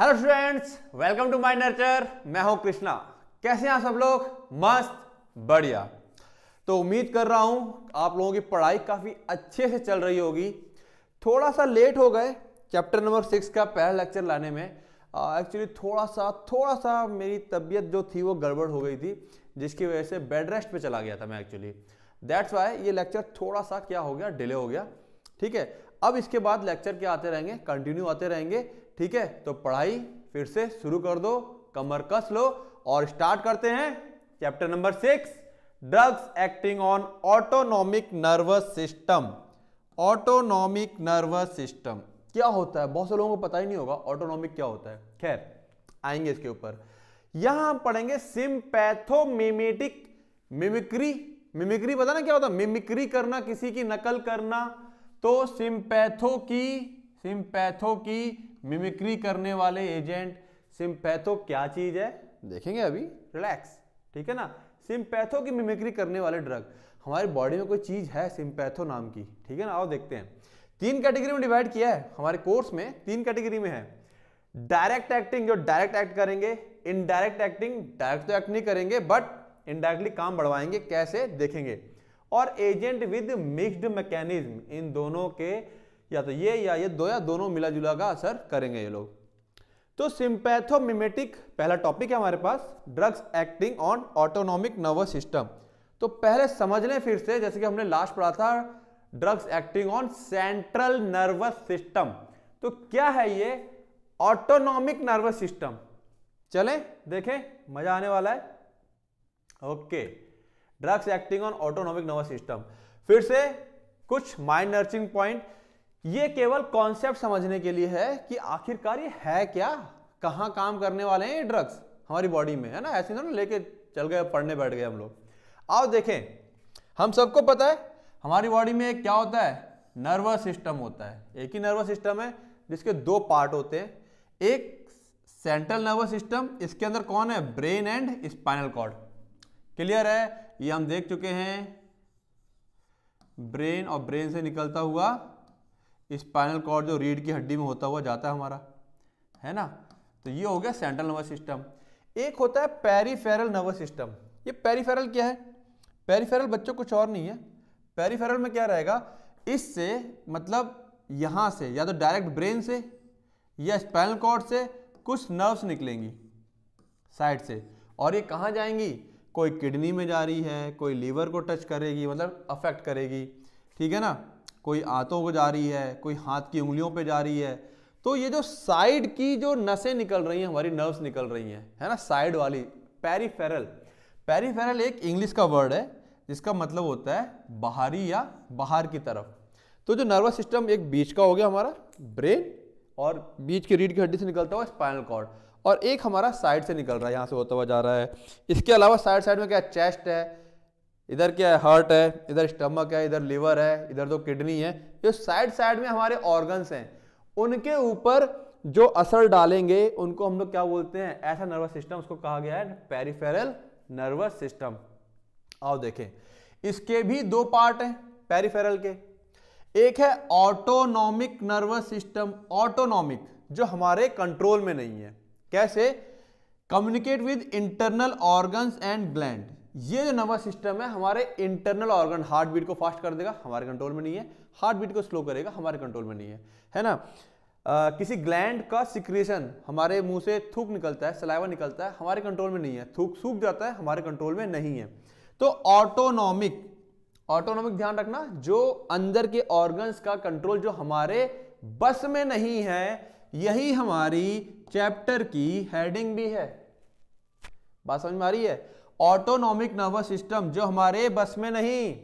Hello students welcome to my nurture मैं हूं कृष्णा कैसे हैं सब लोग मस्त बढ़िया तो उम्मीद कर रहा हूं आप लोगों की पढ़ाई काफ़ी अच्छे से चल रही होगी थोड़ा सा लेट हो गए चैप्टर नंबर सिक्स का पहला लेक्चर लाने में एक्चुअली थोड़ा सा थोड़ा सा मेरी तबीयत जो थी वो गड़बड़ हो गई थी जिसकी वजह से बेड रेस्ट पर चला गया था मैं एक्चुअली दैट्स वाई ये लेक्चर थोड़ा सा क्या हो गया डिले हो गया ठीक है अब इसके बाद लेक्चर क्या आते रहेंगे कंटिन्यू आते रहेंगे ठीक है तो पढ़ाई फिर से शुरू कर दो कमर कस लो और स्टार्ट करते हैं chapter number six drugs acting on autonomic nervous system autonomic nervous system क्या होता है बहुत से लोगों को पता ही नहीं होगा ऑटोनॉमिक क्या होता है खैर आएंगे इसके ऊपर यहां हम पढ़ेंगे सिम्पैथोमिमेटिक मिमिक्री मिमिक्री पता ना क्या होता है मिमिक्री करना किसी की नकल करना तो सिम्पैथो की सिंपैथो की मिमिक्री करने वाले एजेंट सिंपैथो क्या चीज है देखेंगे अभी रिलैक्स ठीक है ना सिंपैथो की मिमिक्री करने वाले ड्रग हमारे बॉडी में कोई चीज है सिम्पैथो नाम की ठीक है ना आओ देखते हैं तीन कैटेगरी में डिवाइड किया है हमारे कोर्स में तीन कैटेगरी में है डायरेक्ट एक्टिंग जो डायरेक्ट एक्ट करेंगे इनडायरेक्ट एक्टिंग डायरेक्ट तो एक्ट नहीं करेंगे बट इनडायरेक्टली काम बढ़वाएंगे कैसे देखेंगे और एजेंट विद मिक्स्ड मैकेनिज्म इन दोनों के या तो ये या ये दो या दोनों मिला जुला का असर करेंगे ये लोग तो सिंपैथोमिमेटिक पहला टॉपिक है हमारे पास drugs acting on autonomic nervous system तो पहले समझ लें फिर से जैसे कि हमने लास्ट पढ़ा था drugs acting on central nervous system तो क्या है ये ऑटोनॉमिक नर्वस सिस्टम चले देखें मजा आने वाला है okay drugs acting on autonomic nervous system फिर से कुछ माइंड नर्चिंग पॉइंट ये केवल कॉन्सेप्ट समझने के लिए है कि आखिरकार ये है क्या कहाँ काम करने वाले हैं ये ड्रग्स हमारी बॉडी में है ना ऐसे ना लेके चल गए पढ़ने बैठ गए हम लोग आओ देखें हम सबको पता है हमारी बॉडी में क्या होता है नर्वस सिस्टम होता है एक ही नर्वस सिस्टम है जिसके दो पार्ट होते हैं एक सेंट्रल नर्वस सिस्टम इसके अंदर कौन है brain and spinal cord clear है ये हम देख चुके हैं ब्रेन और ब्रेन से निकलता हुआ स्पाइनल कॉर्ड जो रीढ़ की हड्डी में होता हुआ जाता है हमारा है ना तो ये हो गया सेंट्रल नर्वस सिस्टम एक होता है पेरीफेरल नर्वस सिस्टम ये पेरीफेरल क्या है पेरीफेरल बच्चों कुछ और नहीं है पेरीफेरल में क्या रहेगा इससे मतलब यहाँ से या तो डायरेक्ट ब्रेन से या स्पाइनल कॉर्ड से कुछ नर्व्स निकलेंगी साइड से और ये कहाँ जाएंगी कोई किडनी में जा रही है कोई लीवर को टच करेगी मतलब अफेक्ट करेगी ठीक है ना कोई आंतों को जा रही है कोई हाथ की उंगलियों पे जा रही है तो ये जो साइड की जो नसें निकल रही हैं हमारी नर्व्स निकल रही हैं है ना साइड वाली पेरीफेरल पेरीफेरल एक इंग्लिश का वर्ड है जिसका मतलब होता है बाहरी या बाहर की तरफ तो जो नर्वस सिस्टम एक बीच का हो गया हमारा ब्रेन और बीच की रीढ़ की हड्डी से निकलता हुआ स्पाइनल कॉर्ड और एक हमारा साइड से निकल रहा है यहाँ से होता हुआ जा रहा है इसके अलावा साइड साइड में क्या चेस्ट है इधर क्या है हार्ट है इधर स्टमक है इधर लिवर है इधर तो किडनी है जो साइड साइड में हमारे ऑर्गन्स हैं उनके ऊपर जो असर डालेंगे उनको हम लोग क्या बोलते हैं ऐसा नर्वस सिस्टम उसको कहा गया है पेरिफेरल नर्वस सिस्टम आओ देखें इसके भी दो पार्ट हैं पेरिफेरल के एक है ऑटोनॉमिक नर्वस सिस्टम ऑटोनॉमिक जो हमारे कंट्रोल में नहीं है कैसे communicate with internal organs and gland ये जो नर्वस सिस्टम है हमारे इंटरनल ऑर्गन हार्ट बीट को फास्ट कर देगा हमारे कंट्रोल में नहीं है हार्ट बीट को स्लो करेगा हमारे कंट्रोल में नहीं है है ना आ, किसी ग्लैंड का सिक्रेशन हमारे मुंह से थूक निकलता है सलाइवा निकलता है हमारे कंट्रोल में नहीं है थूक सूख जाता है हमारे कंट्रोल में नहीं है तो ऑटोनॉमिक ऑटोनॉमिक ध्यान रखना जो अंदर के ऑर्गन्स का कंट्रोल जो हमारे बस में नहीं है यही हमारी चैप्टर की हेडिंग भी है बात समझ में आ रही है ऑटोनॉमिक नर्वस सिस्टम जो हमारे बस में नहीं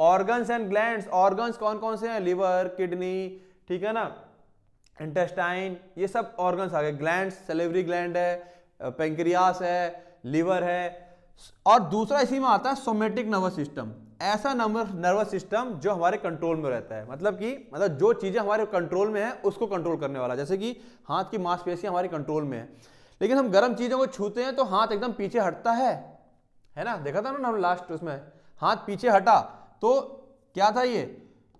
ऑर्गन्स एंड ग्लैंड ऑर्गन्स कौन कौन से हैं लिवर किडनी ठीक है ना इंटेस्टाइन ये सब ऑर्गन्स आ गए ग्लैंड सेलेवरी ग्लैंड है पेंक्रियास है लिवर है और दूसरा इसी में आता है सोमेटिक नर्वस सिस्टम ऐसा नर्वस सिस्टम जो हमारे कंट्रोल में रहता है मतलब कि मतलब जो चीज़ें हमारे कंट्रोल में है उसको कंट्रोल करने वाला जैसे कि हाथ की मांसपेशियां हमारे कंट्रोल में है लेकिन हम गर्म चीज़ों को छूते हैं तो हाथ एकदम पीछे हटता है है ना देखा था ना लास्ट उसमें हाथ पीछे हटा तो क्या था ये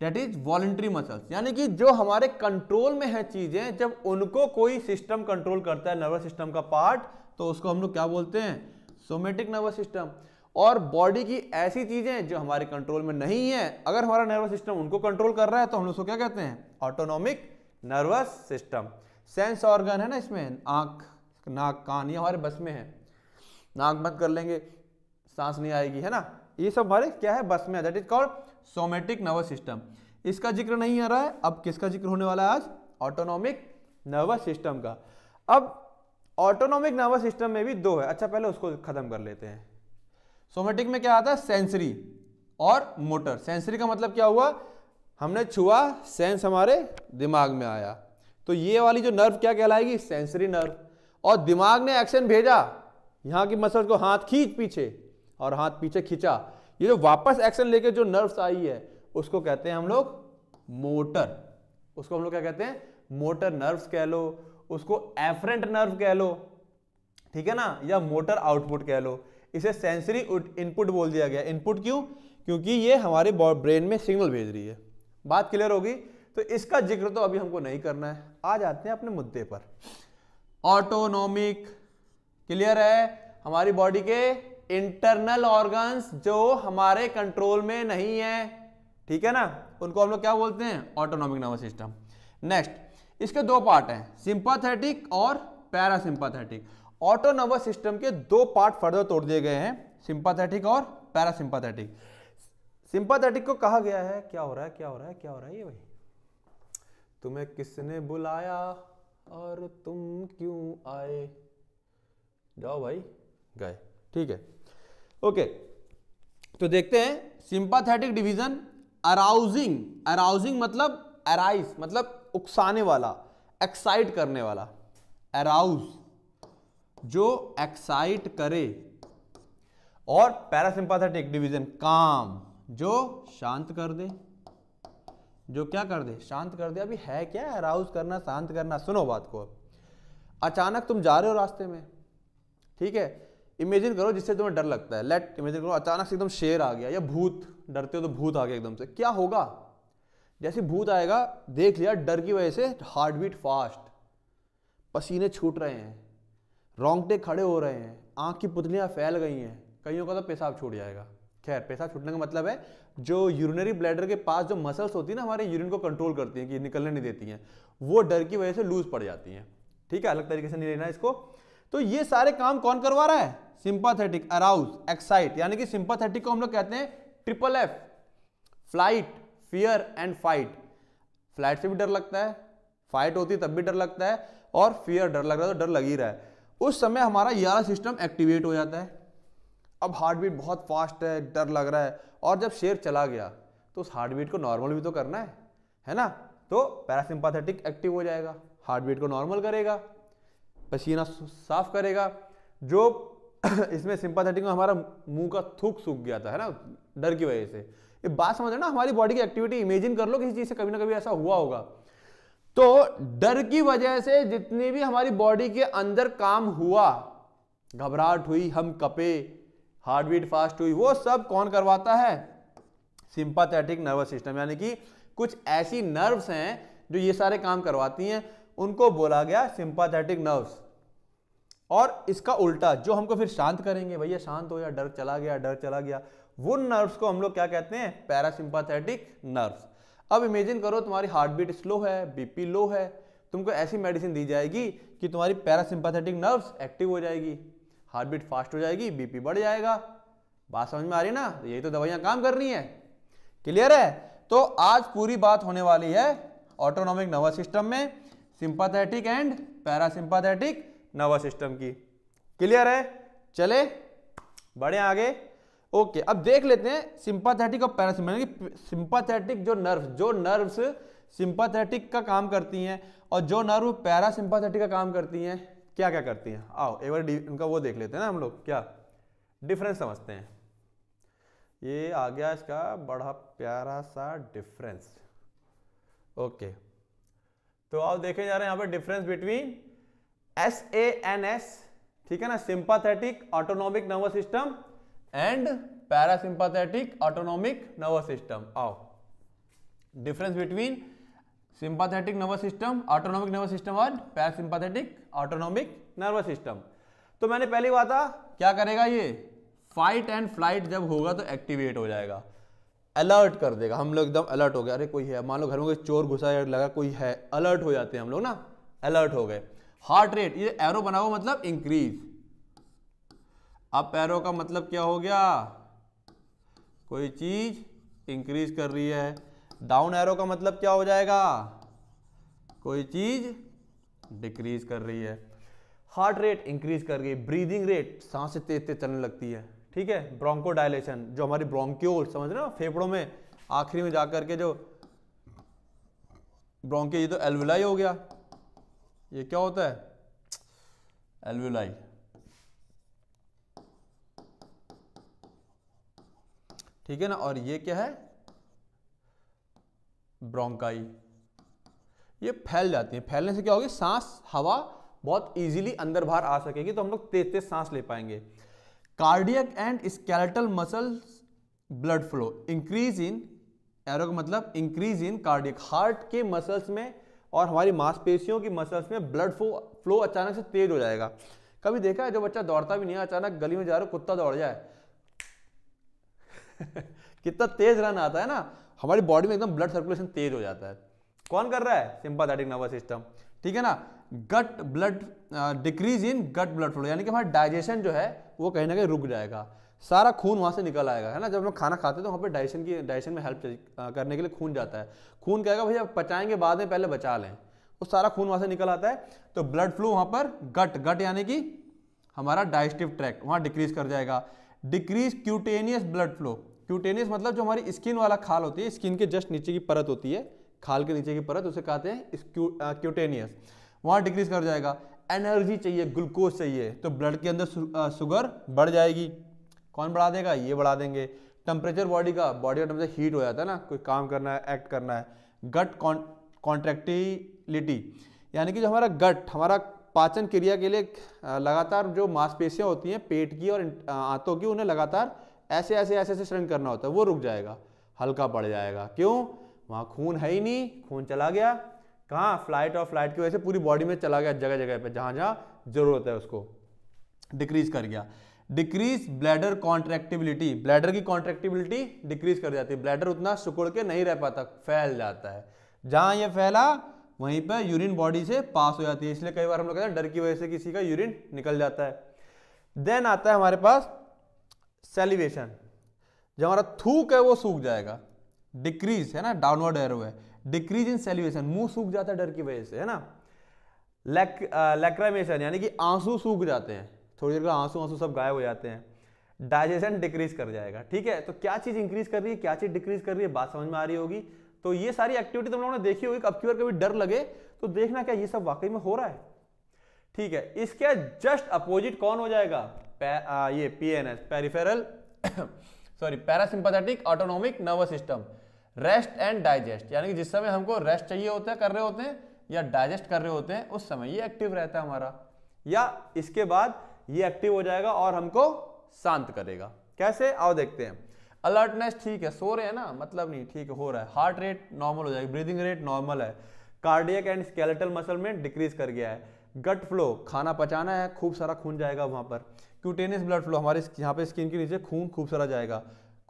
डेट इज वॉलेंट्री मसल्स यानी कि जो हमारे कंट्रोल में है चीजें जब उनको कोई सिस्टम कंट्रोल करता है नर्वस सिस्टम का पार्ट तो उसको हम लोग क्या बोलते हैं सोमेटिक नर्वस सिस्टम और बॉडी की ऐसी चीजें जो हमारे कंट्रोल में नहीं है अगर हमारा नर्वस सिस्टम उनको कंट्रोल कर रहा है तो हम लोग उसको क्या कहते हैं autonomic nervous system sense organ है ना इसमें आंख नाक कान ये हमारे बस में है नाक बंद कर लेंगे सांस नहीं आएगी है ना ये सब हमारे क्या है बस में that is called somatic nervous system इसका जिक्र नहीं आ रहा है अब किसका जिक्र होने वाला है आज ऑटोनॉमिक नर्वस सिस्टम का अब ऑटोनॉमिक नर्वस सिस्टम में भी दो है अच्छा पहले उसको खत्म कर लेते हैं सोमेटिक में क्या आता है सेंसरी और मोटर सेंसरी का मतलब क्या हुआ हमने छुआ सेंस हमारे दिमाग में आया तो ये वाली जो नर्व क्या कहलाएगी सेंसरी नर्व और दिमाग ने एक्शन भेजा यहां की मसल को हाथ खींच पीछे और हाथ पीछे खींचा ये जो वापस एक्शन लेके जो नर्व्स आई है उसको कहते हैं हम लोग मोटर उसको हम लोग क्या कहते हैं मोटर नर्व्स कह लो उसको एफरेंट नर्व कह लो ठीक है ना या मोटर आउटपुट कह लो इसे सेंसरी इनपुट बोल दिया गया इनपुट क्यों क्योंकि ये हमारे ब्रेन में सिग्नल भेज रही है बात क्लियर होगी तो इसका जिक्र तो अभी हमको नहीं करना है आ जाते हैं अपने मुद्दे पर ऑटोनोमिक क्लियर है हमारी बॉडी के इंटरनल ऑर्गन्स जो हमारे कंट्रोल में नहीं है ठीक है ना उनको हम लोग क्या बोलते हैं ऑटोनॉमिक नर्वस सिस्टम नेक्स्ट इसके दो पार्ट हैं सिंपाथेटिक और पैरासिंपाथेटिक ऑटो सिस्टम के दो पार्ट फर्दर तोड़ दिए गए हैं सिंपाथेटिक और पैरासिंपाथेटिक सिंपाथेटिक को कहा गया है क्या हो रहा है क्या हो रहा है क्या हो रहा है ये भाई तुम्हें किसने बुलाया और तुम क्यों आए जाओ भाई गए ठीक है ओके तो देखते हैं सिंपाथेटिक डिवीजन अराउजिंग अराउजिंग मतलब अराइज मतलब उकसाने वाला एक्साइट करने वाला अराउज जो एक्साइट करे और पैरासिंपाथेटिक डिवीजन काम जो शांत कर दे जो क्या कर दे शांत कर दे अभी है क्या अराउज करना शांत करना सुनो बात को अचानक तुम जा रहे हो रास्ते में ठीक है इमेजिन करो जिससे तुम्हें डर लगता है लेट इमेजिन करो अचानक से एकदम शेर आ गया या भूत डरते हो तो भूत आ गया एकदम से क्या होगा जैसे भूत आएगा देख लिया डर की वजह से हार्ट बीट फास्ट पसीने छूट रहे हैं रोंगटे खड़े हो रहे हैं आँख की पुतलियाँ फैल गई हैं कईयों का तो पेशाब छूट जाएगा खैर पेशाब छूटने का मतलब है जो यूरिनरी ब्लैडर के पास जो मसल्स होती है ना हमारे यूरिन को कंट्रोल करती हैं कि निकलने नहीं देती हैं वो डर की वजह से लूज पड़ जाती हैं ठीक है अलग तरीके से नहीं लेना इसको तो ये सारे काम कौन करवा रहा है सिंपाथेटिक अराउज एक्साइट यानी कि सिंपाथेटिक को हम लोग कहते हैं triple F flight fear and fight flight से भी डर लगता है फाइट होती तब भी डर लगता है और फियर डर लग रहा है तो डर लग ही रहा है उस समय हमारा यारा सिस्टम एक्टिवेट हो जाता है अब हार्ट बीट बहुत फास्ट है डर लग रहा है और जब शेर चला गया तो उस हार्ट बीट को नॉर्मल भी तो करना है है ना तो पैरासिम्पाथेटिक एक्टिव हो जाएगा हार्ट बीट को नॉर्मल करेगा पसीना साफ करेगा जो इसमें सिंपाथेटिक में हमारा मुंह का थूक सूख गया था है ना डर की वजह से ये बात समझ रहे ना हमारी बॉडी की एक्टिविटी इमेजिन कर लो किसी चीज से कभी ना कभी ऐसा हुआ होगा तो डर की वजह से जितनी भी हमारी बॉडी के अंदर काम हुआ घबराहट हुई हम कपे हार्ट बीट फास्ट हुई वो सब कौन करवाता है सिंपाथेटिक नर्वस सिस्टम यानी कि कुछ ऐसी नर्व्स हैं जो ये सारे काम करवाती हैं उनको बोला गया सिंपाथेटिक नर्व्स और इसका उल्टा जो हमको फिर शांत करेंगे भैया शांत हो या डर चला गया डर चला गया वो नर्व्स को हम लोग क्या कहते हैं पैरासिम्पाथेटिक नर्व्स अब इमेजिन करो तुम्हारी हार्ट बीट स्लो है बीपी लो है तुमको ऐसी मेडिसिन दी जाएगी कि तुम्हारी पैरासिम्पाथेटिक नर्व्स एक्टिव हो जाएगी हार्ट बीट फास्ट हो जाएगी बीपी बढ़ जाएगा बात समझ में आ रही ना यही तो दवाइयाँ काम कर रही है क्लियर है तो आज पूरी बात होने वाली है ऑटोनॉमिक नर्वस सिस्टम में sympathetic and parasympathetic nervous system की क्लियर है चले बढ़े आगे ओके अब देख लेते हैं सिंपाथेटिक और पैरासिम्पैथेटिक सिंपाथेटिक जो नर्व जो नर्व्स सिंपाथेटिक का काम करती हैं और जो नर्व पैरासिंपाथेटिक का काम करती हैं क्या क्या करती हैं आओ एक बार उनका वो देख लेते हैं ना हम लोग क्या डिफरेंस समझते हैं ये आ गया इसका बड़ा प्यारा सा डिफरेंस ओके तो आप देखे जा रहे हैं यहाँ पर difference between S A N S ठीक है ना sympathetic autonomic nervous system and parasympathetic autonomic nervous system आओ difference between sympathetic nervous system autonomic nervous system और पैरासिंपाथेटिक ऑटोनॉमिक नर्वस सिस्टम तो मैंने पहले बात क्या करेगा ये फाइट एंड फ्लाइट जब होगा तो एक्टिवेट हो जाएगा अलर्ट कर देगा हम लोग एकदम अलर्ट हो गए अरे कोई है मान लो घर में कोई चोर घुसा लगा कोई है अलर्ट हो जाते हैं हम लोग ना अलर्ट हो गए हार्ट रेट ये एरो बना हुआ मतलब इंक्रीज अप एरो का मतलब क्या हो गया कोई चीज इंक्रीज कर रही है डाउन एरो का मतलब क्या हो जाएगा कोई चीज डिक्रीज कर रही है हार्ट रेट इंक्रीज कर गई ब्रीदिंग रेट सांस तेज तेज चलने लगती है ठीक है ब्रोंको डायलेशन जो हमारी ब्रोंक्योल समझ रहे हो फेफड़ों में आखिरी में जाकर के जो ब्रोंके ये तो एलविलाई हो गया ये क्या होता है एल्वेलाई ठीक है ना और ये क्या है ब्रोंकाई ये फैल जाती है फैलने से क्या होगी सांस हवा बहुत इजीली अंदर बाहर आ सकेगी तो हम लोग तेज तेज सांस ले पाएंगे cardiac and skeletal muscle blood flow increase in arrow मतलब इंक्रीज इन कार्डियक हार्ट के मसल्स में और हमारी मांसपेशियों की मसल्स में ब्लड फ्लो फ्लो अचानक से तेज हो जाएगा कभी देखा है जो बच्चा दौड़ता भी नहीं है अचानक गली में जा रहा कुत्ता दौड़ जाए कितना तेज रन आता है ना हमारी बॉडी में एकदम ब्लड सर्कुलेशन तेज हो जाता है कौन कर रहा है सिंपाथेटिक नर्वस सिस्टम ठीक है ना gut blood decrease in gut blood flow यानी कि हमारा डाइजेशन जो है वो कहीं ना कहीं रुक जाएगा सारा खून वहाँ से निकल आएगा है ना जब हम खाना खाते हैं तो वहाँ पे डाइजेशन की डाइजेशन में हेल्प करने के लिए खून जाता है खून कहेगा भैया पचाएंगे बाद में पहले बचा लें तो सारा खून वहाँ से निकल आता है तो ब्लड फ्लो वहाँ पर गट गट यानी कि हमारा डाइजेस्टिव ट्रैक वहाँ डिक्रीज कर जाएगा decrease cutaneous blood flow cutaneous मतलब जो हमारी स्किन वाला खाल होती है स्किन के जस्ट नीचे की परत होती है खाल के नीचे की परत उसे कहते हैं क्यूटेनियस वहाँ डिक्रीज कर जाएगा एनर्जी चाहिए ग्लूकोज चाहिए तो ब्लड के अंदर शुगर बढ़ जाएगी कौन बढ़ा देगा ये बढ़ा देंगे टेम्परेचर बॉडी का बॉडी का टेम्परेचर हीट हो जाता है ना कोई काम करना है एक्ट करना है गट कॉन्ट्रैक्टिलिटी यानी कि जो हमारा गट हमारा पाचन क्रिया के लिए लगातार जो मांसपेशियाँ होती हैं पेट की और आंतों की उन्हें लगातार ऐसे ऐसे ऐसे ऐसे श्रम करना होता है वो रुक जाएगा हल्का पड़ जाएगा क्यों वहाँ खून है ही नहीं खून चला गया कहाँ फ्लाइट और फ्लाइट की वजह से पूरी बॉडी में चला गया जगह जगह पे जहाँ जहाँ ज़रूरत है उसको डिक्रीज कर गया डिक्रीज ब्लैडर कॉन्ट्रैक्टिबिलिटी ब्लैडर की कॉन्ट्रैक्टिबिलिटी डिक्रीज कर जाती है ब्लैडर उतना सुकुड़ के नहीं रह पाता फैल जाता है जहां ये फैला वहीं पर यूरिन बॉडी से पास हो जाती है इसलिए कई बार हम लोग कहते हैं डर की वजह से किसी का यूरिन निकल जाता है देन आता है हमारे पास सेलिवेशन जो हमारा थूक है वो सूख जाएगा डिक्रीज है ना डाउनवर्ड एरो है डिक्रीज इन सेलिवेशन मुंह सूख जाता है डर की वजह से है ना लेक्रामेशन यानी कि आंसू सूख जाते हैं थोड़ी देर का आंसू आंसू सब गायब हो जाते हैं डाइजेशन डिक्रीज कर जाएगा ठीक है तो क्या चीज़ इंक्रीज कर रही है क्या चीज़ डिक्रीज कर रही है बात समझ में आ रही होगी तो ये सारी एक्टिविटी तुम लोगों ने देखी होगी अब की कभी डर लगे तो देखना क्या ये सब वाकई में हो रहा है ठीक है इसके जस्ट अपोजिट कौन हो जाएगा आ, ये PNS peripheral sorry parasympathetic autonomic nervous system rest and digest यानी कि जिस समय हमको रेस्ट चाहिए होता है कर रहे होते हैं या डाइजेस्ट कर रहे होते हैं उस समय ये एक्टिव रहता है हमारा या इसके बाद ये एक्टिव हो जाएगा और हमको शांत करेगा कैसे आओ देखते हैं अलर्टनेस ठीक है सो रहे हैं ना मतलब नहीं ठीक हो रहा है हार्ट रेट नॉर्मल हो जाएगा ब्रीदिंग रेट नॉर्मल है कार्डियक एंड स्केलेटल मसल में डिक्रीज कर गया है गट फ्लो खाना पचाना है खूब सारा खून जाएगा वहाँ पर क्यूटेनियस ब्लड फ्लो हमारे यहाँ पे स्किन के नीचे खून खूब सारा जाएगा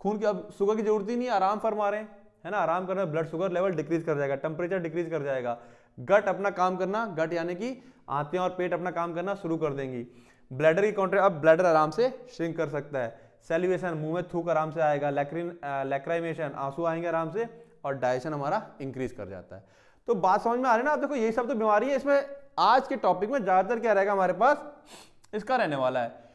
खून की अब शुगर की जरूरत ही नहीं आराम फरमा रहे है ना आराम करना ब्लड शुगर लेवल डिक्रीज कर जाएगा टेम्परेचर डिक्रीज कर जाएगा गट अपना काम करना गट यानी कि आते और पेट अपना काम करना शुरू कर देंगी ब्लैडर की कॉन्ट्रेक्ट अब ब्लैडर आराम से श्रिंक कर सकता है सेलिवेशन मुंह में थूक आराम से आएगा लेक्रिन लेक्राइमेशन आंसू आएंगे आराम से और डाइजेशन हमारा इंक्रीज कर जाता है तो बात समझ में आ रही है ना आप देखो यही सब तो बीमारी है इसमें आज के टॉपिक में ज़्यादातर क्या रहेगा हमारे पास इसका रहने वाला है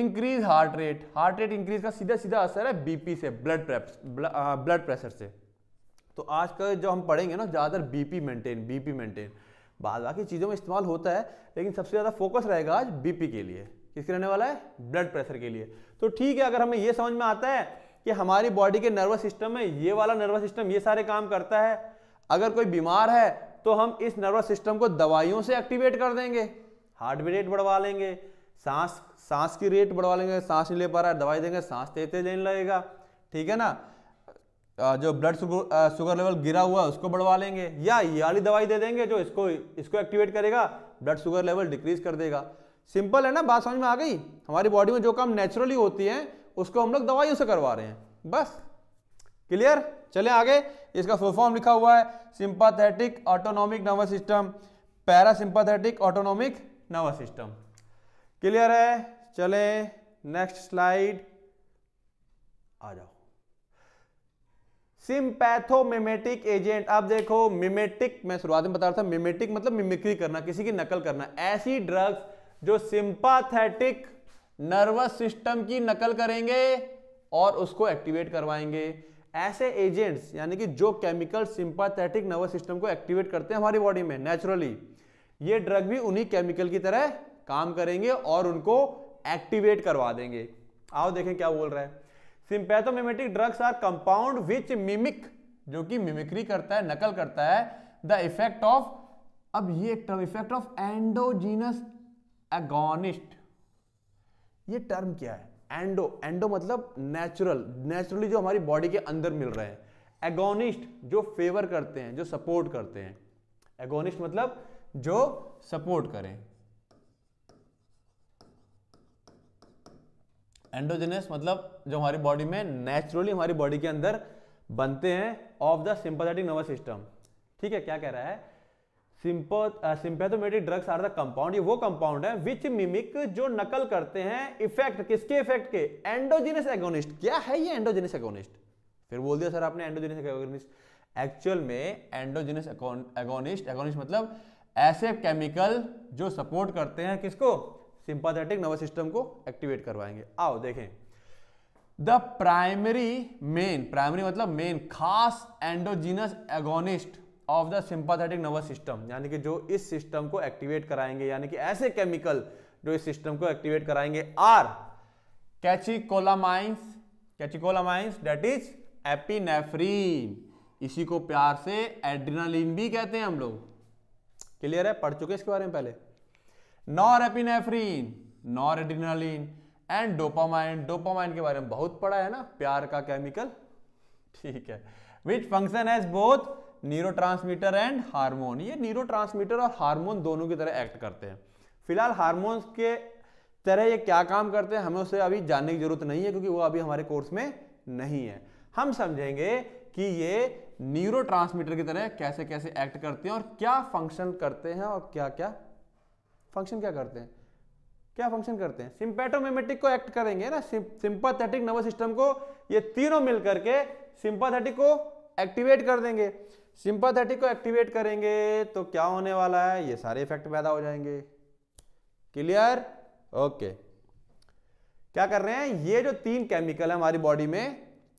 increase heart rate heart rate increase का सीधा सीधा असर है बीपी से ब्लड ब्लड प्रेशर से तो आज का जो हम पढ़ेंगे ना ज़्यादातर बीपी मेंटेन बीपी मेंटेन बाद बाकी चीज़ों में इस्तेमाल होता है लेकिन सबसे ज़्यादा फोकस रहेगा आज बीपी के लिए किसके रहने वाला है ब्लड प्रेशर के लिए तो ठीक है अगर हमें ये समझ में आता है कि हमारी बॉडी के नर्वस सिस्टम में ये वाला नर्वस सिस्टम ये सारे काम करता है अगर कोई बीमार है तो हम इस नर्वस सिस्टम को दवाइयों से एक्टिवेट कर देंगे हार्ट रेट बढ़वा लेंगे सांस सांस की रेट बढ़वा लेंगे सांस नहीं ले पा रहा है दवाई देंगे सांस तेज तेज लेने लगेगा ठीक है ना जो ब्लड शुगर लेवल गिरा हुआ उसको बढ़वा लेंगे या ये वाली दवाई दे देंगे जो इसको इसको एक्टिवेट करेगा ब्लड शुगर लेवल डिक्रीज कर देगा सिंपल है ना बात समझ में आ गई हमारी बॉडी में जो काम नेचुरली होती है उसको हम लोग दवाइयों से करवा रहे हैं बस क्लियर चले आगे इसका फुल फॉर्म लिखा हुआ है sympathetic autonomic nervous system parasympathetic autonomic nervous system clear है चले नेक्स्ट स्लाइड आ जाओ सिंपैथोमिमेटिक एजेंट अब देखो मिमेटिक मैं शुरुआत में बता रहा था मिमेटिक मतलब मिमिक्री करना किसी की नकल करना ऐसी ड्रग्स जो सिंपाथेटिक नर्वस सिस्टम की नकल करेंगे और उसको एक्टिवेट करवाएंगे ऐसे एजेंट्स यानी कि जो केमिकल सिंपाथेटिक नर्वस सिस्टम को एक्टिवेट करते हैं हमारी बॉडी में नेचुरली ये ड्रग भी उन्हीं केमिकल की तरह काम करेंगे और उनको एक्टिवेट करवा देंगे आओ देखें क्या बोल रहा है sympathomimetic drugs are compound which mimic जो कि मिमिक्री करता है नकल करता है द इफेक्ट ऑफ अब ये एक term effect of endogenous agonist ये टर्म क्या है एंडो एंडो मतलब नेचुरल नेचुरली जो हमारी बॉडी के अंदर मिल रहे हैं एगोनिस्ट जो फेवर करते हैं जो सपोर्ट करते हैं एगोनिस्ट मतलब जो सपोर्ट करें एंडोजेनस मतलब जो हमारी बॉडी में नेचुरली हमारी बॉडी के अंदर बनते हैं of the sympathetic nervous system ठीक है क्या कह रहा है sympathomimetic drugs are the compound ये वो कंपाउंड है विच मिमिक जो नकल करते हैं इफेक्ट किसके इफेक्ट के एंडोजेनस एगोनिस्ट क्या है ये एंडोजेनस एगोनिस्ट फिर बोल दिया सर आपने एंडोजेनस एगोनिस्ट एक्चुअल में एंडोजेनस एगोनिस्ट एगोनिस्ट मतलब ऐसे केमिकल जो सपोर्ट करते हैं किसको सिंपाथेटिक नर्वस सिस्टम को एक्टिवेट करवाएंगे आओ देखें द प्राइमरी मेन प्राइमरी मतलब मेन खास endogenous agonist of the sympathetic nervous system यानी कि जो इस सिस्टम को एक्टिवेट कराएंगे यानी कि ऐसे केमिकल जो इस सिस्टम को एक्टिवेट कराएंगे are catecholamines catecholamines that is epinephrine इसी को प्यार से एड्रिनालिन भी कहते हैं हम लोग क्लियर है पढ़ चुके इसके बारे में पहले norepinephrine noradrenaline and dopamine dopamine के बारे में बहुत पढ़ा है ना प्यार का केमिकल ठीक है which function as both neurotransmitter and hormone ये न्यूरो ट्रांसमीटर और हार्मोन दोनों की तरह एक्ट करते हैं फिलहाल हार्मोन्स के तरह ये क्या काम करते हैं हमें उसे अभी जानने की जरूरत नहीं है क्योंकि वो अभी हमारे कोर्स में नहीं है हम समझेंगे कि ये न्यूरो की तरह कैसे कैसे एक्ट करते हैं और क्या फंक्शन करते हैं और क्या क्या फंक्शन क्या करते हैं क्या फंक्शन करते हैं सिंपैटोमेमेटिक को एक्ट करेंगे ना सिंपाथेटिक नर्वस सिस्टम को ये तीनों मिल करके सिंपथेटिक को एक्टिवेट कर देंगे सिंपथेटिक को एक्टिवेट करेंगे तो क्या होने वाला है ये सारे इफेक्ट पैदा हो जाएंगे क्लियर ओके क्या कर रहे हैं ये जो तीन केमिकल है हमारी बॉडी में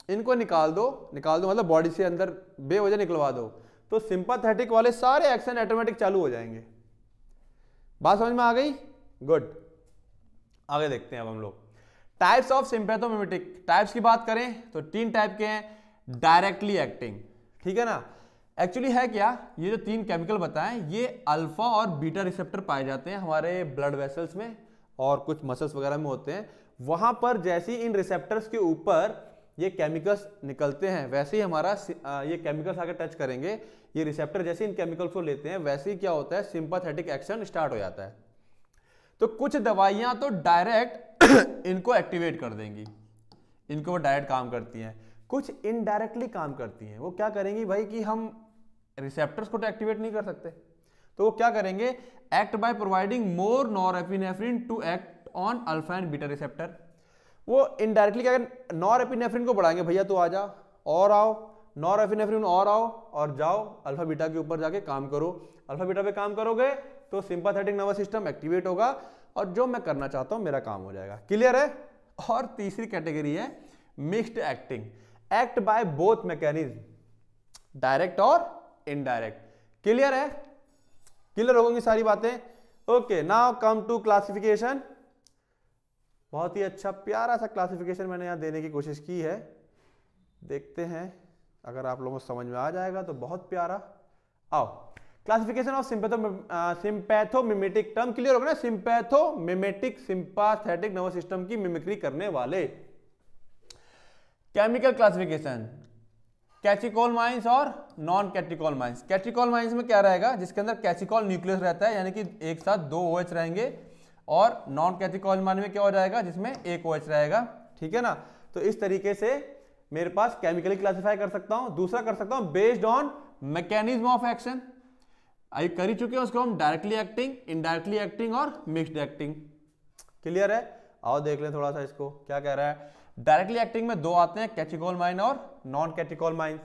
इनको निकाल दो निकाल दो मतलब बॉडी से अंदर बेवजह निकलवा दो तो सिंपथेटिक वाले सारे एक्शन ऑटोमेटिक चालू हो जाएंगे बात समझ में आ गई गुड आगे देखते हैं अब हम लोग टाइप्स ऑफ सिंपैथोमिमेटिक टाइप्स की बात करें तो तीन टाइप के हैं डायरेक्टली एक्टिंग ठीक है ना एक्चुअली है क्या ये जो तीन केमिकल बताएं ये अल्फा और बीटा रिसेप्टर पाए जाते हैं हमारे ब्लड वेसल्स में और कुछ मसल्स वगैरह में होते हैं वहां पर जैसे ही इन रिसेप्टर्स के ऊपर ये केमिकल्स निकलते हैं वैसे ही हमारा ये केमिकल्स आकर टच करेंगे ये रिसेप्टर जैसे इन केमिकल्स को लेते हैं वैसे ही क्या होता है सिंपाथेटिक एक्शन स्टार्ट हो जाता है तो कुछ दवाइयां तो डायरेक्ट इनको एक्टिवेट कर देंगी इनको वो डायरेक्ट काम करती हैं कुछ इनडायरेक्टली काम करती हैं वो क्या करेंगी भाई कि हम रिसेप्टर्स को तो एक्टिवेट नहीं कर सकते तो वो क्या करेंगे act by providing more norepinephrine to act on alpha and beta receptor वो इनडायरेक्टली क्या नॉर नॉरएपिनेफ्रिन को बढ़ाएंगे भैया तू आ जा और आओ नॉरफिनेफ्रिन और आओ और जाओ अल्फा बीटा के ऊपर जाके काम करो अल्फा बीटा पे काम करोगे तो सिंपाथेटिक नर्वस सिस्टम एक्टिवेट होगा और जो मैं करना चाहता हूँ मेरा काम हो जाएगा क्लियर है और तीसरी कैटेगरी है mixed acting act by both mechanism direct और इनडायरेक्ट क्लियर है क्लियर होगी सारी बातें okay now come to classification बहुत ही अच्छा प्यारा सा क्लासिफिकेशन मैंने यहां देने की कोशिश की है देखते हैं अगर आप लोगों को समझ में आ जाएगा तो बहुत प्यारा आओ classification of sympatho sympathomimetic term clear होगा ना सिंपैथोमिमेटिक सिंपाथेटिक नर्वस सिस्टम की मिमिक्री करने वाले केमिकल क्लासिफिकेशन कैचिकॉल माइंस और non catecholamines catecholamines में क्या रहेगा जिसके अंदर कैचिकॉल न्यूक्लियस रहता है यानी कि एक साथ दो ओ OH रहेंगे और नॉन कैटिकॉल माइन में क्या हो जाएगा जिसमें एक ओ OH रहेगा ठीक है ना तो इस तरीके से मेरे पास केमिकली क्लासिफाई कर सकता हूं दूसरा कर सकता हूं based on mechanism of action आई कर ही चुके हैं उसको हम डायरेक्टली एक्टिंग इनडायरेक्टली एक्टिंग और मिक्सड एक्टिंग क्लियर है आओ देख लें थोड़ा सा इसको क्या कह रहा है डायरेक्टली एक्टिंग में दो आते हैं कैटिकोल माइन और non catecholamine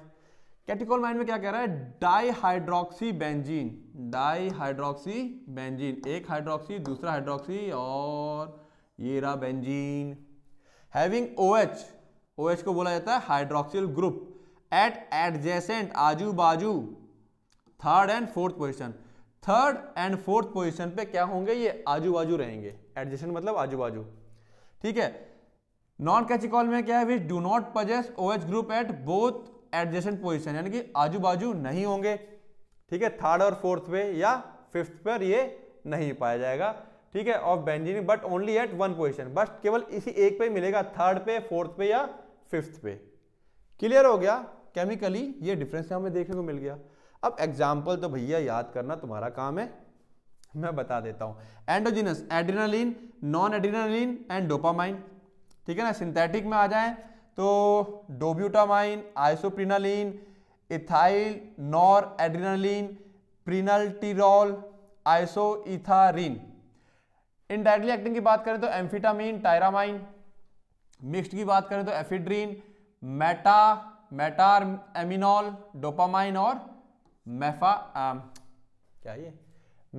catecholamine में क्या कह रहा है डाईहाइड्रोक्सी बेंजीन डाईहाइड्रोक्सी बेंजीन एक हाइड्रोक्सी दूसरा हाइड्रोक्सी और ये रहा benzene having O H O OH को बोला जाता है हाइड्रोक्सिल ग्रुप एट एडजेसेंट आजू बाजू third and fourth position third and fourth position पे क्या होंगे ये आजू बाजू रहेंगे एडजेसेंट मतलब आजू बाजू ठीक है नॉन कैचिकॉल में क्या है which do not possess O H group at both adjacent position यानी कि आजू बाजू नहीं होंगे ठीक है थर्ड और फोर्थ पे या फिफ्थ पर ये नहीं पाया जाएगा ठीक है of benzene but only at one position बस केवल इसी एक पे मिलेगा थर्ड पे फोर्थ पे या फिफ्थ पे क्लियर हो गया केमिकली ये डिफरेंस हमें देखने को मिल गया अब एग्जाम्पल तो भैया याद करना तुम्हारा काम है मैं बता देता हूं endogenous adrenaline non adrenaline and dopamine ठीक है ना सिंथेटिक में आ जाए तो dobutamine isoprenaline ethyl nor adrenaline prenalterol isoetharine indirectly acting की बात करें तो एम्फिटामिन टायरामाइन मिक्स्ड की बात करें तो ephedrine meta metaraminol dopamine और मेफा आ, क्या ये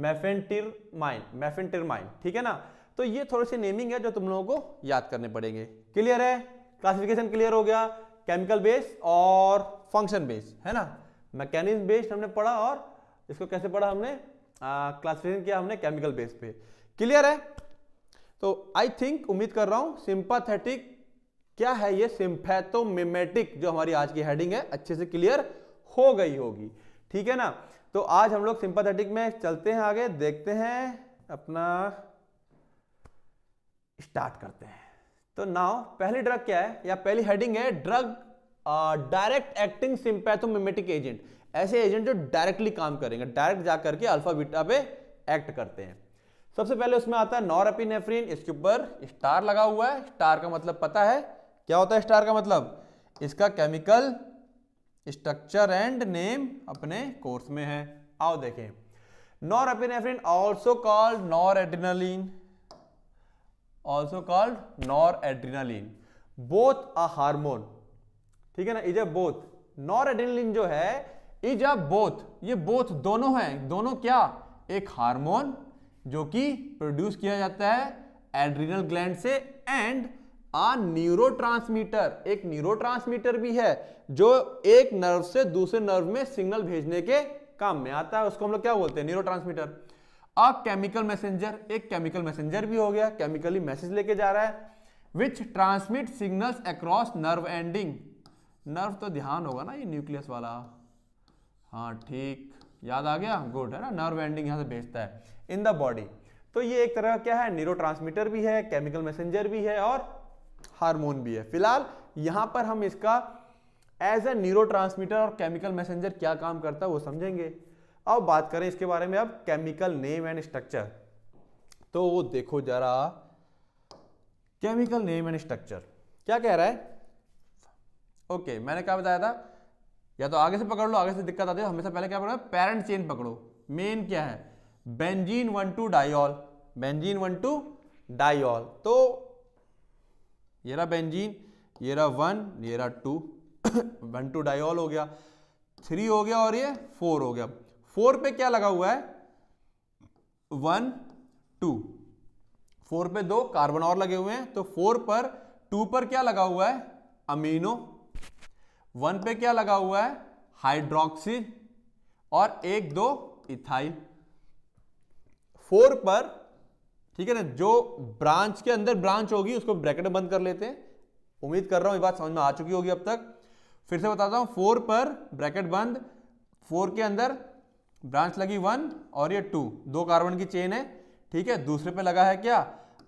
मेफेंटिरमाइन मेफेंटिरमाइन ठीक है ना तो ये थोड़े से नेमिंग है जो तुम लोगों को याद करने पड़ेंगे क्लियर है क्लासिफिकेशन क्लियर हो गया केमिकल बेस और फंक्शन बेस है ना मैकेनिज्म बेस्ड हमने पढ़ा और इसको कैसे पढ़ा हमने क्लासिफिकेशन किया हमने केमिकल बेस पे क्लियर है तो आई थिंक उम्मीद कर रहा हूं सिंपाथेटिक क्या है ये सिंपैथोमेमेटिक जो हमारी आज की हेडिंग है अच्छे से क्लियर हो गई होगी ठीक है ना तो आज हम लोग सिंपाथेटिक में चलते हैं आगे देखते हैं अपना स्टार्ट करते हैं तो नाउ पहली ड्रग क्या है या पहली हेडिंग है drug direct acting sympathomimetic agent ऐसे एजेंट जो डायरेक्टली काम करेंगे डायरेक्ट जाकर के अल्फा बीटा पे एक्ट करते हैं सबसे पहले उसमें आता है नॉरअपिनेफ्रिन इसके ऊपर स्टार लगा हुआ है स्टार का मतलब पता है क्या होता है स्टार का मतलब इसका केमिकल स्ट्रक्चर एंड नेम अपने कोर्स में है आओ देखें norepinephrine also called nor adrenaline also called nor adrenaline both a hormone ठीक है ना is a both nor adrenaline जो है इज अ बोथ ये बोथ दोनों है दोनों क्या एक हार्मोन जो कि प्रोड्यूस किया जाता है एड्रीनल ग्लैंड से एंड आ न्यूरो एक न्यूरो भी है जो एक नर्व से दूसरे नर्व में सिग्नल भेजने के काम में आता है उसको हम लोग क्या बोलते हैं न्यूरो अ केमिकल मैसेंजर एक केमिकल मैसेंजर भी हो गया केमिकली मैसेज लेके जा रहा है which transmit signal across nerve ending nerve तो ध्यान होगा ना ये न्यूक्लियस वाला हाँ ठीक याद आ गया गुड है ना नर्व एंडिंग यहां से भेजता है इन द बॉडी तो ये एक तरह क्या है न्यूरो भी है केमिकल मैसेंजर भी है और हार्मोन भी है फिलहाल यहां पर हम इसका एज ए न्यूरो और केमिकल मैसेंजर क्या काम करता है वो समझेंगे अब बात करें इसके बारे में अब केमिकल नेम एंड स्ट्रक्चर तो वो देखो जरा केमिकल नेम एंड स्ट्रक्चर क्या कह रहा है ओके okay, मैंने क्या बताया था या तो आगे से पकड़ लो आगे से दिक्कत आती है हमेशा पहले क्या पकड़ो पेरेंट चेन पकड़ो मेन क्या है benzene one two diol benzene one two diol तो ये रहा बेंजीन ये रहा वन ये रहा टू वन टू डायोल हो गया थ्री हो गया और ये फोर हो गया फोर पे क्या लगा हुआ है वन टू फोर पे दो कार्बन और लगे हुए हैं तो फोर पर टू पर क्या लगा हुआ है अमीनो वन पे क्या लगा हुआ है हाइड्रोक्सी और एक दो इथाइल फोर पर ठीक है ना जो ब्रांच के अंदर ब्रांच होगी उसको ब्रैकेट बंद कर लेते हैं उम्मीद कर रहा हूं ये बात समझ में आ चुकी होगी अब तक फिर से बताता हूं फोर पर ब्रैकेट बंद फोर के अंदर ब्रांच लगी वन और ये टू दो कार्बन की चेन है ठीक है दूसरे पे लगा है क्या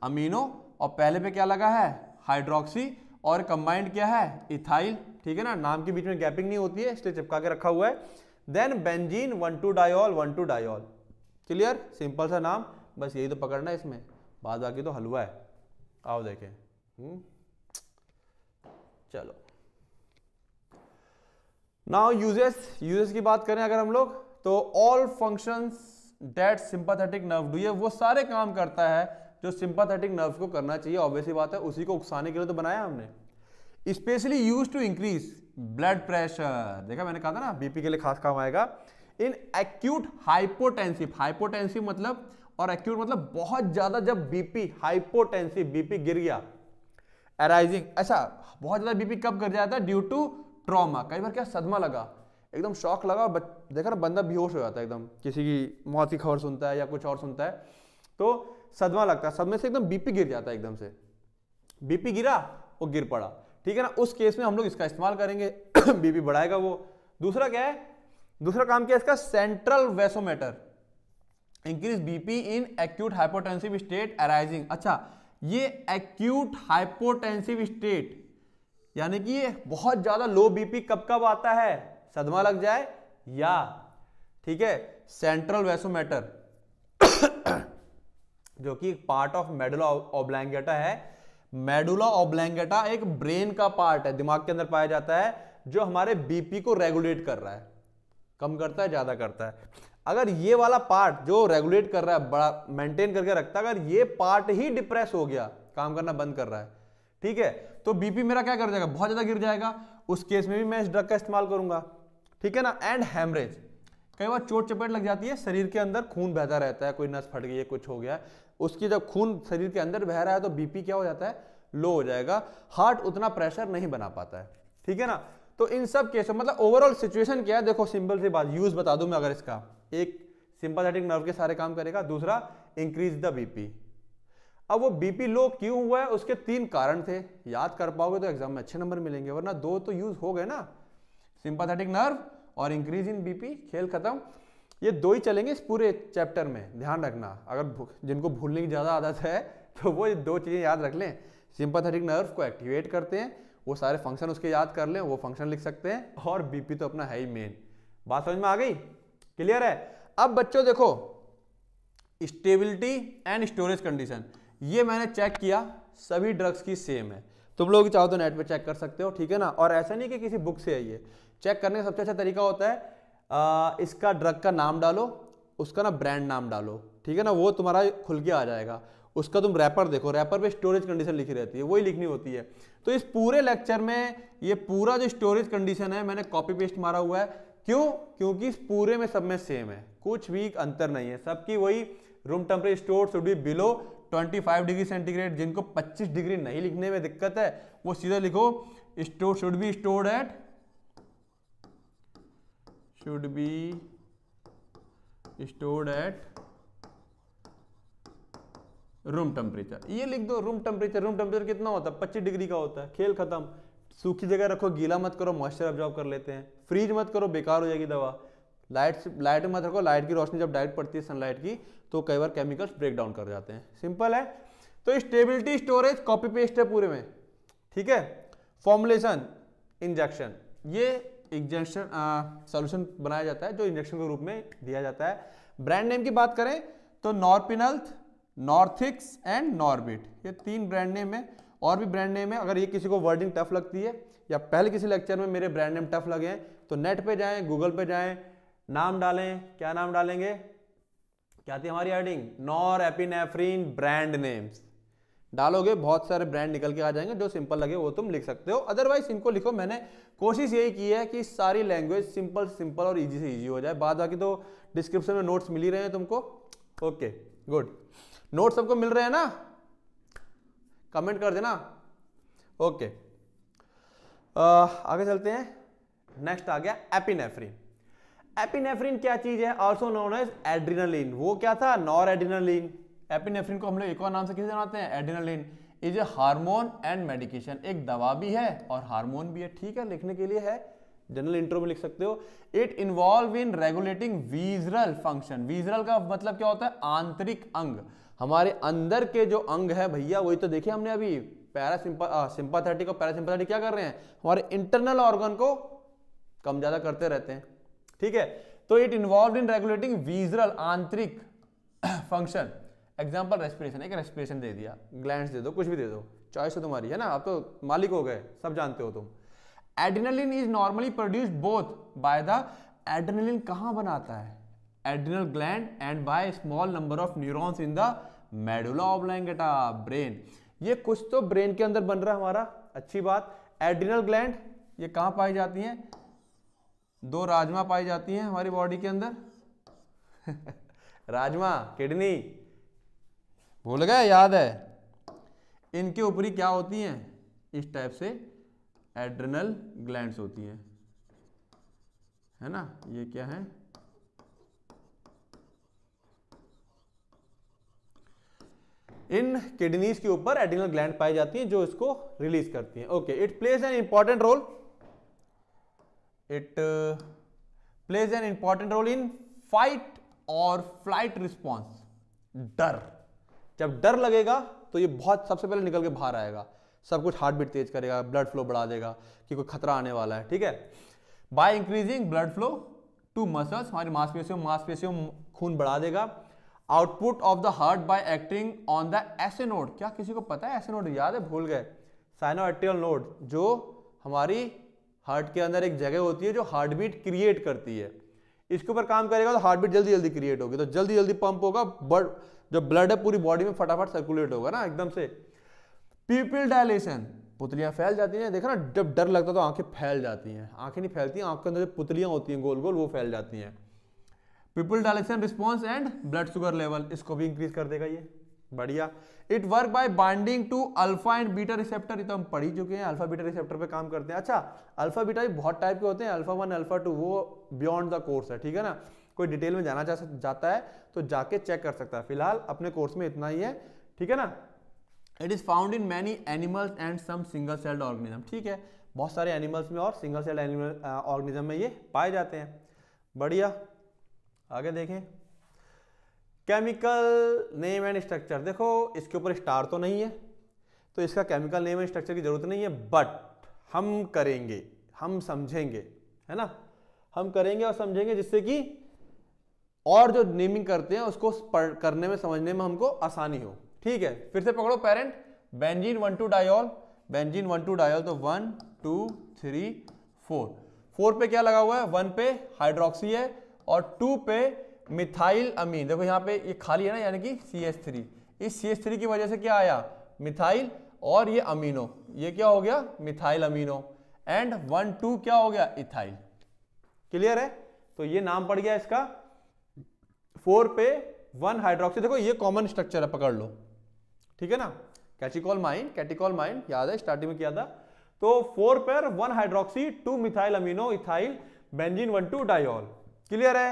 अमीनो और पहले पे क्या लगा है हाइड्रोक्सी और कंबाइंड क्या है इथाइल ठीक है ना नाम के बीच में गैपिंग नहीं होती है इसलिए चिपका के रखा हुआ है then benzene one two diol one two diol clear simple सा नाम बस यही तो पकड़ना है इसमें बाद बाकी तो हलवा है आओ देखें हम्म। चलो नाउ यूजेस यूजेस की बात करें अगर हम लोग तो all functions that sympathetic nerve do ये वो सारे काम करता है जो सिंपथेटिक नर्व को करना चाहिए ऑब्वियसली बात है उसी को उकसाने के लिए तो बनाया हमने specially use to increase blood pressure देखा मैंने कहा था ना बीपी के लिए खास काम आएगा इन एक्यूट हाइपोटेंसिव हाइपोटेंसिव मतलब और एक्यूट मतलब बहुत ज्यादा जब बीपी हाइपोटेंसिव बीपी गिर गया एराइजिंग ऐसा अच्छा, बहुत ज्यादा बीपी कब गिर जाता है ड्यू टू ट्रॉमा कई बार क्या सदमा लगा एकदम शॉक लगा और देखा ना बंदा बेहोश हो जाता है एकदम किसी की मौत की खबर सुनता है या कुछ और सुनता है तो सदमा लगता है सदमे से एकदम बीपी गिर जाता है एकदम से बीपी गिरा वो गिर पड़ा ठीक है ना उस केस में हम लोग इसका इस्तेमाल करेंगे बीपी बढ़ाएगा वो दूसरा क्या है दूसरा काम किया इसका central vasomotor increase BP in acute hypotensive state arising अच्छा ये एक्यूट हाइपोटेंसिव स्टेट यानी कि ये बहुत ज्यादा लो बीपी कब कब आता है सदमा लग जाए या ठीक है सेंट्रल वेसोमेटर जो कि पार्ट ऑफ मेडुला ओब्लैंगेटा है मेडुला ओब्लैंगेटा एक ब्रेन का पार्ट है दिमाग के अंदर पाया जाता है जो हमारे बीपी को रेगुलेट कर रहा है कम करता है ज़्यादा करता है अगर ये वाला पार्ट जो रेगुलेट कर रहा है बड़ा मेंटेन करके रखता है अगर ये पार्ट ही डिप्रेस हो गया काम करना बंद कर रहा है ठीक है तो बीपी मेरा क्या कर जाएगा बहुत ज़्यादा गिर जाएगा उस केस में भी मैं इस ड्रग का इस्तेमाल करूंगा ठीक है ना एंड हैमरेज कई बार चोट चपेट लग जाती है शरीर के अंदर खून बहता रहता है कोई नस फट गई है कुछ हो गया उसकी जब खून शरीर के अंदर बह रहा है तो बीपी क्या हो जाता है लो हो जाएगा हार्ट उतना प्रेशर नहीं बना पाता है ठीक है ना तो इन सब केसों मतलब ओवरऑल सिचुएशन क्या है देखो सिंपल सी बात यूज बता दूं मैं अगर इसका एक सिंपथेटिक नर्व के सारे काम करेगा दूसरा इंक्रीज द बीपी अब वो बीपी लो क्यों हुआ है उसके तीन कारण थे याद कर पाओगे तो एग्जाम में अच्छे नंबर मिलेंगे वरना दो तो यूज हो गए ना सिंपथेटिक नर्व और इंक्रीज इन बीपी खेल खत्म ये दो ही चलेंगे इस पूरे चैप्टर में ध्यान रखना अगर जिनको भूलने की ज़्यादा आदत है तो वो दो चीज़ें याद रख लें सिंपथेटिक नर्व को एक्टिवेट करते हैं वो सारे फंक्शन उसके याद कर लें वो फंक्शन लिख सकते हैं और बीपी तो अपना है ही मेन बात समझ में आ गई क्लियर है अब बच्चों देखो स्टेबिलिटी एंड स्टोरेज कंडीशन ये मैंने चेक किया सभी ड्रग्स की सेम है तुम लोग चाहो तो नेट पर चेक कर सकते हो ठीक है ना और ऐसा नहीं कि किसी बुक से है ये चेक करने का सबसे अच्छा तरीका होता है आ, इसका ड्रग का नाम डालो उसका ना ब्रांड नाम डालो ठीक है ना वो तुम्हारा खुल के आ जाएगा उसका तुम रैपर देखो रैपर पे स्टोरेज कंडीशन लिखी रहती है वही लिखनी होती है तो इस पूरे लेक्चर में ये पूरा जो स्टोरेज कंडीशन है मैंने कॉपी पेस्ट मारा हुआ है क्यों क्योंकि इस पूरे में सब में सेम है कुछ भी अंतर नहीं है सबकी वही room temperature store should be below 25 degree centigrade जिनको 25 डिग्री नहीं लिखने में दिक्कत है वो सीधा लिखो store should be stored at should be stored at room temperature ये लिख दो रूम टेम्परेचर रूम टेम्परेचर कितना होता है पच्चीस डिग्री का होता है खेल खत्म सूखी जगह रखो गीला मत करो मॉइस्चर ऑब्जॉर्व कर लेते हैं फ्रीज मत करो बेकार हो जाएगी दवा लाइट लाइट मत रखो लाइट की रोशनी जब डायरेक्ट पड़ती है सनलाइट की तो कई बार केमिकल्स ब्रेक डाउन कर जाते हैं सिंपल है तो स्टेबिलिटी स्टोरेज कॉपी पेस्ट है पूरे में ठीक है फॉर्मुलेशन इंजेक्शन ये इंजेक्शन सॉल्यूशन बनाया जाता है जो इंजेक्शन के रूप में दिया जाता है ब्रांड नेम की बात करें तो नॉर्पिनल्थ नॉर्थिक्स एंड नॉर्बिट ये तीन ब्रांड नेम है और भी ब्रांड नेम है अगर ये किसी को वर्डिंग टफ लगती है या पहले किसी लेक्चर में मेरे ब्रांड नेम टफ लगे हैं तो नेट पे जाएं गूगल पे जाएं नाम डालें क्या नाम डालेंगे क्या थी हमारी adding nor epinephrine brand names डालोगे बहुत सारे ब्रांड निकल के आ जाएंगे जो सिंपल लगे वो तुम लिख सकते हो अदरवाइज इनको लिखो मैंने कोशिश यही की है कि सारी लैंग्वेज सिंपल सिंपल और ईजी से ईजी हो जाए बाद बाकी तो डिस्क्रिप्शन में नोट्स मिल ही रहे हैं तुमको ओके गुड नोट सबको मिल रहे हैं ना कमेंट कर देना ओके आगे चलते हैं नेक्स्ट आ गया एपिनेफ्रिन एपिनेफ्रिन क्या चीज है ऑल्सो नोन एज एड्रीनलिन वो क्या था नॉर एड्रीनलिन एपिनेफ्रिन को हम लोग एक और नाम से किसे जानते हैं adrenaline is a hormone and medication एक दवा भी है और हार्मोन भी है ठीक है लिखने के लिए है जनरल इंट्रो में लिख सकते हो it involve in regulating visceral function visceral का मतलब क्या होता है आंतरिक अंग हमारे अंदर के जो अंग है भैया वही तो देखिए हमने अभी पैरासिंपाथेटिक और पैरासिंपाथेटिक क्या कर रहे हैं हमारे इंटरनल ऑर्गन को कम ज्यादा करते रहते हैं ठीक है तो it involve in regulating visceral आंतरिक फंक्शन एग्जाम्पल रेस्पिरेशन एक रेस्पिरेशन दे दिया ग्लैंड दे दो कुछ भी दे दो चॉइस तो तुम्हारी है ना आप तो मालिक हो गए सब जानते हो तुम adrenaline is normally produced both by the adrenaline कहाँ बनाता है adrenal gland and by small number of neurons in the medulla oblongata brain ये कुछ तो ब्रेन के अंदर बन रहा है हमारा अच्छी बात एड्रिनल ग्लैंड ये कहाँ पाई जाती हैं दो राजमा पाई जाती हैं हमारी बॉडी के अंदर राजमा किडनी भूल गए याद है इनके ऊपरी क्या होती हैं इस टाइप से एड्रिनल ग्लैंड्स होती हैं है ना ये क्या है इन किडनीज के ऊपर एडिनल ग्लैंड पाई जाती हैं जो इसको रिलीज करती हैं okay it plays an important role it plays an important role in fight और फ्लाइट रिस्पॉन्स डर जब डर लगेगा तो ये बहुत सबसे पहले निकल के बाहर आएगा सब कुछ हार्ट बीट तेज करेगा ब्लड फ्लो बढ़ा देगा कि कोई खतरा आने वाला है ठीक है by increasing blood flow to muscles हमारी मांसपेशियों मांसपेशियों खून बढ़ा देगा output of the heart by acting on the node क्या किसी को पता है नोड याद है भूल गए साइनोएट्रियल नोड जो हमारी हार्ट के अंदर एक जगह होती है जो हार्ट बीट क्रिएट करती है इसके ऊपर काम करेगा तो हार्ट बीट जल्दी जल्दी क्रिएट होगी तो जल्दी जल्दी पंप होगा बट जो ब्लड है पूरी बॉडी में फटाफट सर्कुलेट होगा ना एकदम से पीपल डायलेशन पुतलियाँ फैल जाती हैं देखा ना जब डर लगता है तो आंखें फैल जाती हैं आंखें नहीं फैलती आंख के अंदर जो पुतलियाँ होती हैं गोल गोल वो फैल जाती हैं pupil dilation response and blood sugar level इसको भी इंक्रीज कर देगा ये बढ़िया it work by binding to alpha and beta receptor ये तो हम पढ़ ही चुके हैं अल्फा बीटा रिसेप्टर पे काम करते हैं अच्छा अल्फा बीटा भी बहुत टाइप के होते हैं अल्फा वन अल्फा टू वो बियॉन्ड द कोर्स है ठीक है ना कोई डिटेल में जाना जाता है तो जाके चेक कर सकता है फिलहाल अपने कोर्स में इतना ही है ठीक है ना it is found in many animals and some single celled organism ठीक है बहुत सारे एनिमल्स में और सिंगल सेल्ड एनिमल ऑर्गेनिज्म में ये पाए जाते हैं बढ़िया आगे देखें केमिकल नेम एंड स्ट्रक्चर देखो इसके ऊपर स्टार तो नहीं है तो इसका केमिकल नेम एंड स्ट्रक्चर की ज़रूरत नहीं है बट हम करेंगे हम समझेंगे है ना हम करेंगे और समझेंगे जिससे कि और जो नेमिंग करते हैं उसको करने में समझने में हमको आसानी हो ठीक है फिर से पकड़ो parent benzene one two diol benzene one two diol तो one two three four four पे क्या लगा हुआ है वन पे हाइड्रोक्सी है और टू पे मिथाइल अमीन देखो यहाँ पे ये खाली है ना यानी कि सी एस थ्री इस सी एस थ्री की वजह से क्या आया मिथाइल और ये अमीनो ये क्या हो गया methyl amino and one two क्या हो गया इथाइल क्लियर है तो ये नाम पड़ गया इसका फोर पे वन हाइड्रोक्सी देखो ये कॉमन स्ट्रक्चर है पकड़ लो ठीक है ना कैटिकॉल माइन कैटिकॉल माइन याद है स्टार्टिंग में किया था तो four pair one hydroxy two methyl amino ethyl benzene one two diol clear है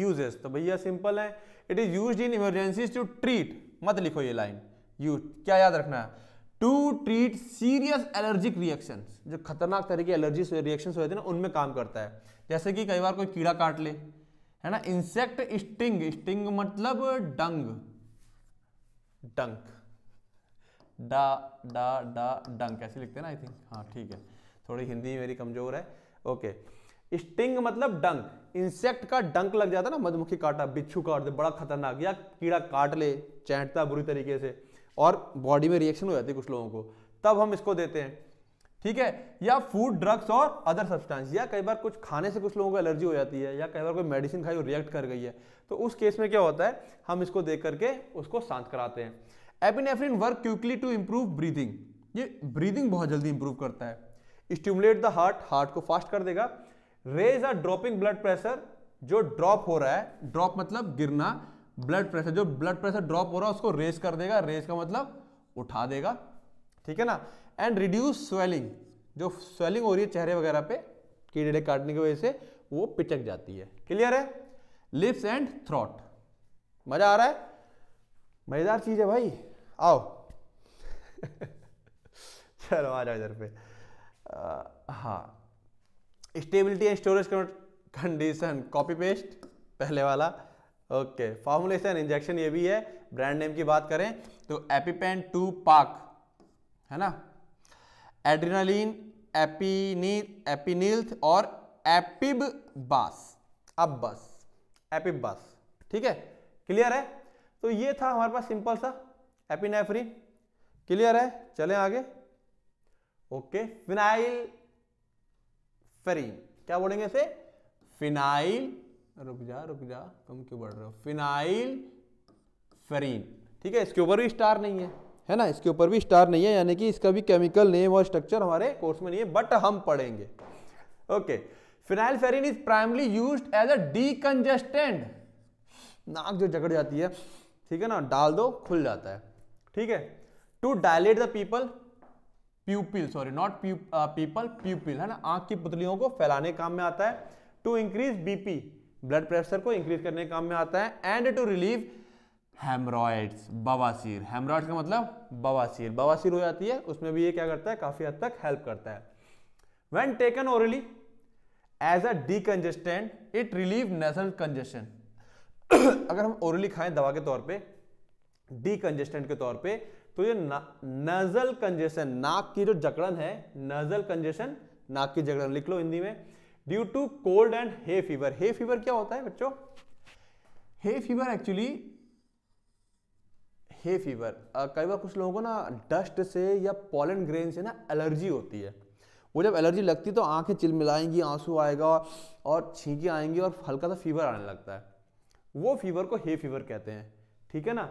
यूजेस तो भैया सिंपल है it is use in emergency to treat मत लिखो ये लाइन यूज क्या याद रखना है to treat serious allergic reaction जो खतरनाक तरीके की एलर्जी रिएक्शन होते हैं ना उनमें काम करता है जैसे कि कई बार कोई कीड़ा काट ले है ना इंसेक्ट स्टिंग स्टिंग मतलब डंग डंक डा डा डा डंक ऐसे लिखते हैं ना आई थिंक हाँ ठीक है थोड़ी हिंदी मेरी कमज़ोर है ओके okay. स्टिंग मतलब डंक इंसेक्ट का डंक लग जाता है ना मधुमक्खी काटा बिच्छू काट दे बड़ा खतरनाक या कीड़ा काट ले चैंटता बुरी तरीके से और बॉडी में रिएक्शन हो जाती है कुछ लोगों को तब हम इसको देते हैं ठीक है या फूड ड्रग्स और अदर सब्सटेंस या कई बार कुछ खाने से कुछ लोगों को एलर्जी हो जाती है या कई बार कोई मेडिसिन खाई और रिएक्ट कर गई है तो उस केस में क्या होता है हम इसको देख करके उसको शांत कराते हैं epinephrine work quickly to improve breathing ये ब्रीदिंग बहुत जल्दी इंप्रूव करता है स्टिमुलेट द हार्ट हार्ट को फास्ट कर देगा raise our dropping blood pressure जो ड्रॉप हो रहा है ड्रॉप मतलब गिरना ब्लड प्रेशर जो ब्लड प्रेशर ड्रॉप हो रहा है उसको रेज कर देगा रेज का मतलब उठा देगा ठीक है ना एंड रिड्यूस स्वेलिंग जो स्वेलिंग हो रही है चेहरे वगैरह पे कीड़े काटने की वजह से वो पिचक जाती है क्लियर है लिप्स एंड थ्रॉट मजा आ रहा है मजेदार चीज है भाई आओ चलो आ जाओ इधर पे आ, हाँ stability and storage condition copy paste पहले वाला ओके फॉर्मुलेशन इंजेक्शन ये भी है ब्रांड नेम की बात करें तो एपीपेन टू पाक है ना एड्रिनालिन एपीनील एपीनील्थ और एपिब बास अब बस एपिब बास ठीक है क्लियर है तो ये था हमारे पास सिंपल सा एपिनेफ्रिन क्लियर है चलें आगे ओके फिनाइल फेरिन क्या बोलेंगे इसे फिनाइल रुक जा रुक जा तुम क्यों बढ़ रहे हो फिनाइल फेरिन ठीक है इसके ऊपर भी स्टार नहीं है है ना इसके ऊपर भी स्टार नहीं है यानी कि इसका भी केमिकल नेम और स्ट्रक्चर हमारे कोर्स में नहीं है बट हम पढ़ेंगे okay phenylephrine is primarily use as a decongestant नाक जो जगड़ जाती है ठीक है ना डाल दो खुल जाता है ठीक है to dilate the people pupil sorry not people pupil है ना आंख की पुतलियों को फैलाने काम में आता है to increase BP blood pressure को इंक्रीज करने काम में आता है एंड टू रिलीव हेमरॉइड्स बवासीर हेमरॉइड्स का मतलब बवासीर बवासीर हो जाती है उसमें भी ये क्या करता है काफी हद तक हेल्प करता है when taken orally as a decongestant it relieve nasal congestion अगर हम ओरली खाएं दवा के तौर पे डीकंजेस्टेंट के तौर पे तो ये नजल कंजेशन नाक की जो जकड़न है नजल कंजेशन नाक की जकड़न लिख लो हिंदी में due to cold and hay fever hay fever क्या होता है बच्चों hay fever actually hay fever कई बार कुछ लोगों को ना डस्ट से या पॉलन ग्रेन से ना एलर्जी होती है वो जब एलर्जी लगती है तो आंखें चिलमिलाएंगी आंसू आएगा और छींकी आएंगी और हल्का सा फीवर आने लगता है वो फीवर को हे फीवर कहते हैं ठीक है ना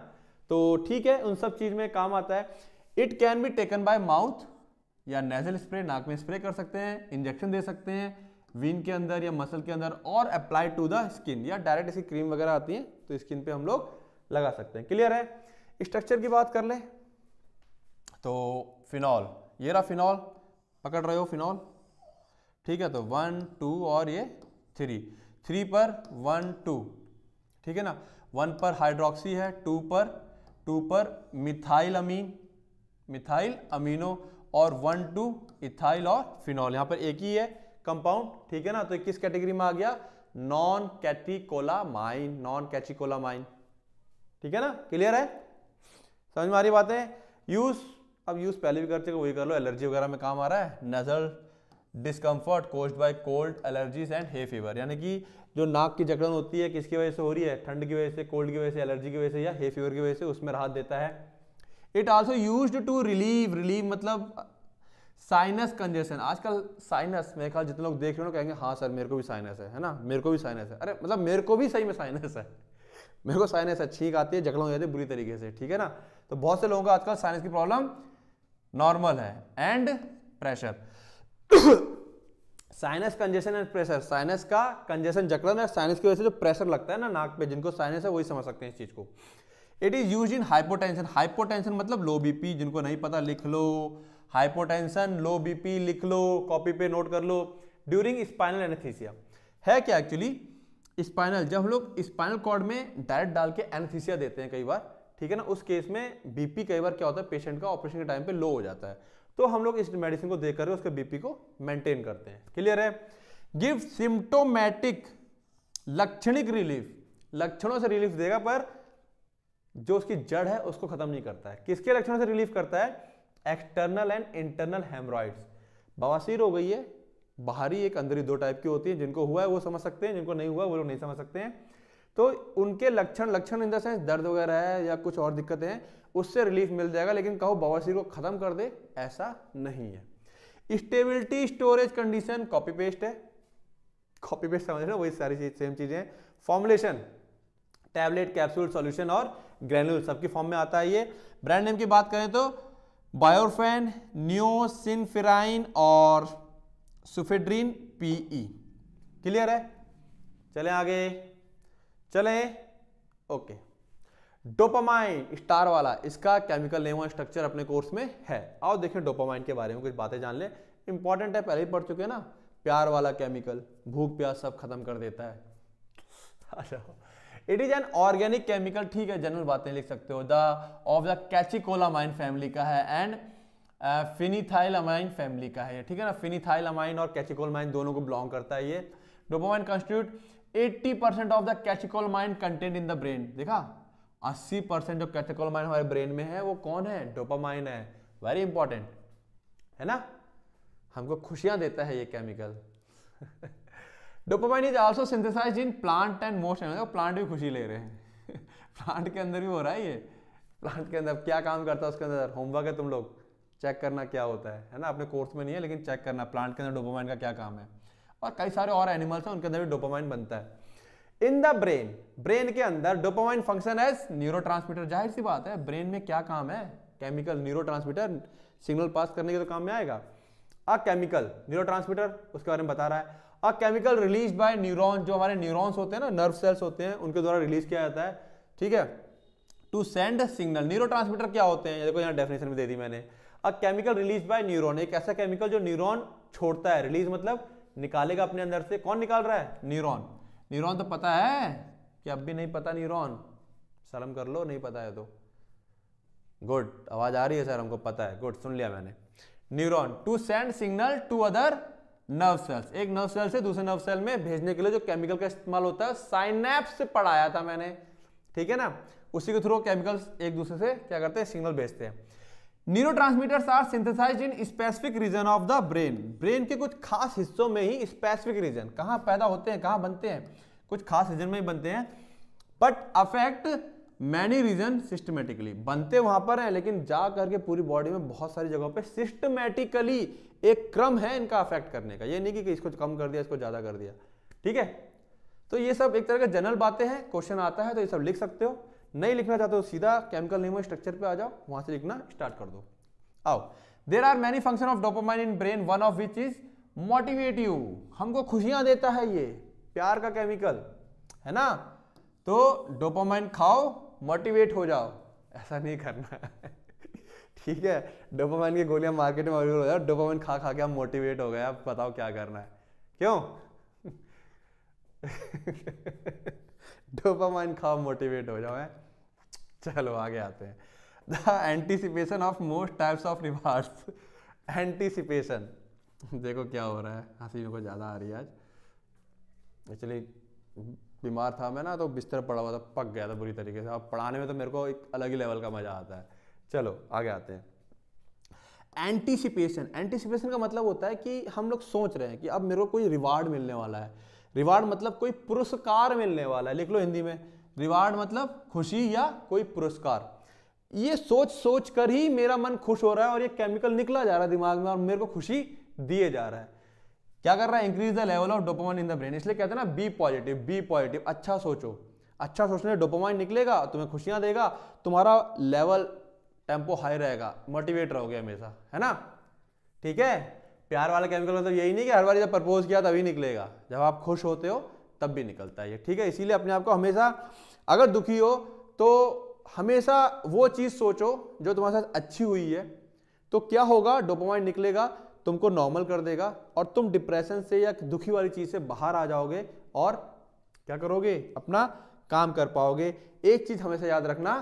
तो ठीक है उन सब चीज में काम आता है it can be taken by mouth या नेजल स्प्रे नाक में स्प्रे कर सकते हैं इंजेक्शन दे सकते हैं वीन के अंदर या मसल के अंदर और अप्लाई टू द स्किन या डायरेक्ट ऐसी क्रीम वगैरह आती है तो स्किन पे हम लोग लगा सकते हैं क्लियर है स्ट्रक्चर की बात कर ले तो फिनॉल ये रहा फिनॉल पकड़ रहे हो फिनॉल ठीक है तो वन टू और ये थ्री थ्री पर वन टू ठीक है ना वन पर हाइड्रोक्सी है टू पर टू पर मिथाइल अमीन मिथाइल अमीनो और वन टू इथाइल और फिनॉल यहां पर एक ही है कंपाउंड ठीक है ना तो किस कैटेगरी में आ गया non catecholamine non mine ठीक है ना क्लियर है समझ में आ रही बातें यूज अब यूज पहले भी करते वही कर लो एलर्जी वगैरह में काम आ रहा है nasal discomfort caused by cold allergies and hay fever यानी कि जो नाक की जकड़न होती है किसकी वजह से हो रही है ठंड की वजह से कोल्ड की वजह से एलर्जी की वजह से या हे फीवर की वजह से उसमें राहत देता है it also use to relieve relieve मतलब साइनस कंजेशन आजकल साइनस मेरे ख्याल जितने लोग देख रहे हो कहेंगे हाँ सर मेरे को भी साइनस है है ना मेरे को भी साइनस है अरे मतलब मेरे को भी सही में साइनस है मेरे को साइनस है छींक आती है जकड़न हो जाती है बुरी तरीके से ठीक है ना तो बहुत से लोगों का आजकल साइनस की प्रॉब्लम नॉर्मल है and pressure sinus congestion and pressure sinus का कंजेशन जकड़न है साइनस की वजह से जो प्रेशर लगता है ना नाक पे जिनको साइनस है वही समझ सकते हैं इस चीज़ को it is use in hypotension hypotension मतलब लो बीपी जिनको नहीं पता लिख लो हाइपोटेंशन लो बीपी लिख लो कॉपी पे नोट कर लो ड्यूरिंग स्पाइनल एनेस्थीसिया है क्या एक्चुअली स्पाइनल जब हम लोग स्पाइनल कॉर्ड में डायरेक्ट डाल के एनेस्थीसिया देते हैं कई बार ठीक है ना उस केस में बीपी कई बार क्या होता है पेशेंट का ऑपरेशन के टाइम पे लो हो जाता है तो हम लोग इस मेडिसिन को देख कर उसके बीपी को मेंटेन करते हैं क्लियर है गिव सिम्टोमेटिक लक्षणिक रिलीफ लक्षणों से रिलीफ देगा पर जो उसकी जड़ है उसको खत्म नहीं करता है किसके लक्षणों से रिलीफ करता है एक्सटर्नल एंड इंटरनल हेमरॉइड्स बवासीर हो गई है बाहरी एक अंदरी दो टाइप की होती है जिनको हुआ है वो समझ सकते हैं जिनको नहीं हुआ वो लोग नहीं समझ सकते हैं तो उनके लक्षण लक्षण इन द सेंस दर्द वगैरह है या कुछ और दिक्कतें हैं उससे रिलीफ मिल जाएगा लेकिन कहो बवासीर को ख़त्म कर दे ऐसा नहीं है stability storage condition copy paste है कॉपी पेस्ट समझ रहे वही सारी चीज सेम चीज़ें फॉर्मुलेशन टैबलेट कैप्सूल सॉल्यूशन और ग्रेन्यूल सबकी फॉर्म में आता है ये ब्रांड नेम की बात करें तो बायोफेन न्योसिनफिराइन और सुफेड्रीन पीई क्लियर है चले आगे चले ओके डोपामाइन स्टार वाला इसका केमिकल नेम और स्ट्रक्चर अपने कोर्स में है आओ देखें डोपामाइन के बारे में कुछ बातें जान लें इंपॉर्टेंट है पहले ही पढ़ चुके हैं ना प्यार वाला केमिकल भूख प्यास सब खत्म कर देता है it is an organic chemical ठीक है जनरल बातें लिख सकते हो the of the catecholamine family का है एंड फिनीथाइल अमाइन फैमिली का है ठीक है ना फिनीथाइल अमाइन और कैचिकोलमाइन दोनों को बिलोंग करता है ये dopamine constitute 80% of the catecholamine content in the brain देखा अस्सी परसेंट जो कैथेकोलोमाइन हमारे ब्रेन में है वो कौन है डोपामाइन है वेरी इंपॉर्टेंट है ना हमको खुशियां देता है ये chemical dopamine is also synthesize in plant and most animal plant भी खुशी ले रहे हैं प्लांट के अंदर भी हो रहा है ये प्लांट के अंदर क्या काम करता है उसके अंदर होमवर्क है तुम लोग चेक करना क्या होता है है ना अपने कोर्स में नहीं है लेकिन चेक करना प्लांट के अंदर डोपामाइन का क्या काम है और कई सारे और एनिमल्स हैं उनके अंदर भी डोपामाइन बनता है इन द ब्रेन ब्रेन के अंदर डोपोमाइन फंक्शन एज न्यूरो जाहिर सी बात है ब्रेन में क्या काम है केमिकल न्यूरो सिग्नल पास करने के तो काम में आएगा अ केमिकल न्यूरो उसके बारे में बता रहा है a chemical release by neuron जो हमारे न्यूरॉन्स होते हैं ना नर्व सेल्स होते हैं उनके द्वारा रिलीज किया जाता है ठीक है टू सेंड सिग्नल न्यूरो क्या होते हैं देखो यहाँ डेफिनेशन में दे दी मैंने a chemical release by neuron एक ऐसा केमिकल जो न्यूरोन छोड़ता है रिलीज मतलब निकालेगा अपने अंदर से कौन निकाल रहा है न्यूरोन न्यूरॉन तो पता है कि अब भी नहीं पता न्यूरॉन शर्म कर लो नहीं पता है तो गुड आवाज़ आ रही है सर हमको पता है गुड सुन लिया मैंने neuron to send signal to other nerve cells एक नर्व सेल से दूसरे नर्व सेल में भेजने के लिए जो केमिकल का इस्तेमाल होता है से पढ़ाया था मैंने ठीक है ना उसी के थ्रू केमिकल्स एक दूसरे से क्या करते हैं सिग्नल भेजते हैं neurotransmitters are synthesize in specific region of the brain brain के कुछ खास हिस्सों में ही स्पेसिफिक रीजन कहाँ पैदा होते हैं कहाँ बनते हैं कुछ खास रीजन में ही बनते हैं but affect many region systematically बनते वहां पर हैं लेकिन जा करके पूरी बॉडी में बहुत सारी जगहों पे सिस्टमेटिकली एक क्रम है इनका अफेक्ट करने का ये नहीं कि, कि इसको कम कर दिया इसको ज़्यादा कर दिया ठीक है तो ये सब एक तरह का जनरल बातें हैं क्वेश्चन आता है तो ये सब लिख सकते हो नहीं लिखना चाहते हो सीधा केमिकल नेमो स्ट्रक्चर पे आ जाओ वहां से लिखना स्टार्ट कर दो आओ there are many function of dopamine in brain one of which is motivate you हमको खुशियां देता है ये प्यार का केमिकल है ना तो डोपामाइन खाओ मोटिवेट हो जाओ ऐसा नहीं करना ठीक है डोपामाइन की गोलियां मार्केट में अवेलेबल हो जाओ डोपोमाइन खा खा के हम मोटिवेट हो गए आप बताओ क्या करना है क्यों डोपामाइन खाओ मोटिवेट हो जाओ है चलो आगे आते हैं the anticipation of most types of rewards anticipation देखो क्या हो रहा है हंसी मेरे को ज़्यादा आ रही है आज एक्चुअली बीमार था मैं ना तो बिस्तर पड़ा हुआ था पक गया था बुरी तरीके से अब पढ़ाने में तो मेरे को एक अलग ही लेवल का मज़ा आता है चलो आगे आते हैं एंटीसिपेशन एंटीसिपेशन का मतलब होता है कि हम लोग सोच रहे हैं कि अब मेरे को कोई रिवार्ड मिलने वाला है रिवार्ड मतलब कोई पुरस्कार मिलने वाला है लिख लो हिंदी में रिवार्ड मतलब खुशी या कोई पुरस्कार ये सोच सोच कर ही मेरा मन खुश हो रहा है और ये केमिकल निकला जा रहा है दिमाग में और मेरे को खुशी दिए जा रहा है क्या कर रहा है increase the level of dopamine in the brain इसलिए कहते हैं ना बी पॉजिटिव बी पॉजिटिव अच्छा सोचो अच्छा सोचने डोपामाइन निकलेगा तुम्हें खुशियां देगा तुम्हारा लेवल टेम्पो हाई रहेगा मोटिवेट रहोगे हमेशा है ना ठीक है प्यार वाला केमिकल मतलब यही नहीं कि हर बार जब प्रपोज किया तभी निकलेगा जब आप खुश होते हो तब भी निकलता है ठीक है इसीलिए अपने आप को हमेशा अगर दुखी हो तो हमेशा वो चीज़ सोचो जो तुम्हारे साथ अच्छी हुई है तो क्या होगा डोपामाइन निकलेगा तुमको नॉर्मल कर देगा और तुम डिप्रेशन से या दुखी वाली चीज़ से बाहर आ जाओगे और क्या करोगे अपना काम कर पाओगे एक चीज़ हमेशा याद रखना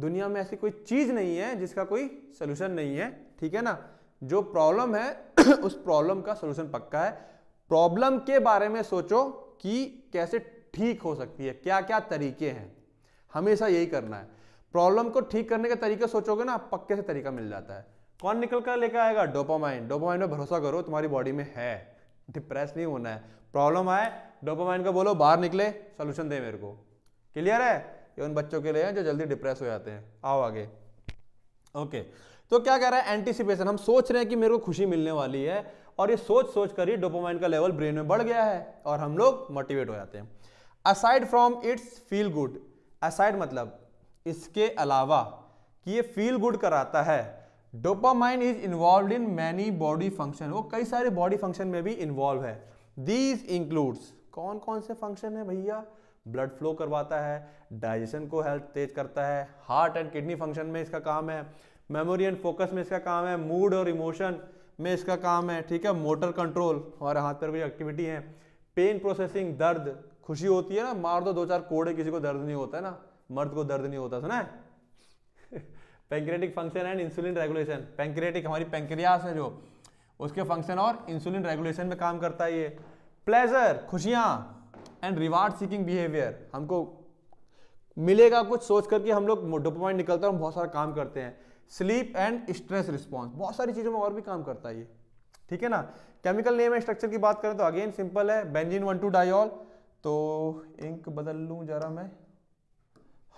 दुनिया में ऐसी कोई चीज़ नहीं है जिसका कोई सलूशन नहीं है ठीक है ना जो प्रॉब्लम है उस प्रॉब्लम का सलूशन पक्का है प्रॉब्लम के बारे में सोचो कि कैसे ठीक हो सकती है क्या क्या तरीके हैं हमेशा यही करना है प्रॉब्लम को ठीक करने का तरीका सोचोगे ना पक्के से तरीका मिल जाता है कौन निकल कर लेकर आएगा डोपामाइन डोपामाइन में भरोसा करो तुम्हारी बॉडी में है डिप्रेस नहीं होना है प्रॉब्लम आए डोपामाइन को बोलो बाहर निकले सोल्यूशन दे मेरे को क्लियर है ये उन बच्चों के लिए हैं जो जल्दी डिप्रेस हो जाते हैं आओ आगे ओके तो क्या कह रहा है एंटीसिपेशन हम सोच रहे हैं कि मेरे को खुशी मिलने वाली है और ये सोच सोच कर ही डोपामाइन का लेवल ब्रेन में बढ़ गया है और हम लोग मोटिवेट हो जाते हैं aside from its feel good aside मतलब इसके अलावा कि ये फील गुड कराता है dopamine is involve in many body function वो कई सारे बॉडी फंक्शन में भी इन्वॉल्व है दीज इंक्लूड्स कौन कौन से फंक्शन है भैया ब्लड फ्लो करवाता है डाइजेशन को हेल्थ तेज करता है हार्ट एंड किडनी फंक्शन में इसका काम है मेमोरी एंड फोकस में इसका काम है मूड और इमोशन में इसका काम है ठीक है मोटर कंट्रोल हमारे हाथ पर कोई एक्टिविटी है पेन प्रोसेसिंग दर्द खुशी होती है ना मार दो दो चार कोड़े किसी को दर्द नहीं होता है ना मर्द को दर्द नहीं होता सुना है pancreatic function and insulin regulation pancreatic हमारी पेंक्रियास है जो उसके फंक्शन और इंसुलिन रेगुलेशन में काम करता है ये प्लेजर खुशियाँ एंड रिवार्ड सीकिंग बिहेवियर हमको मिलेगा कुछ सोच करके हम लोग डोपामाइन निकलता है हम बहुत सारा काम करते हैं स्लीप एंड स्ट्रेस रिस्पॉन्स बहुत सारी चीज़ों में और भी काम करता है ये ठीक है ना केमिकल नेम एंड स्ट्रक्चर की बात करें तो अगेन सिंपल है बेंजिन वन टू डाइल तो इंक बदल लू जरा मैं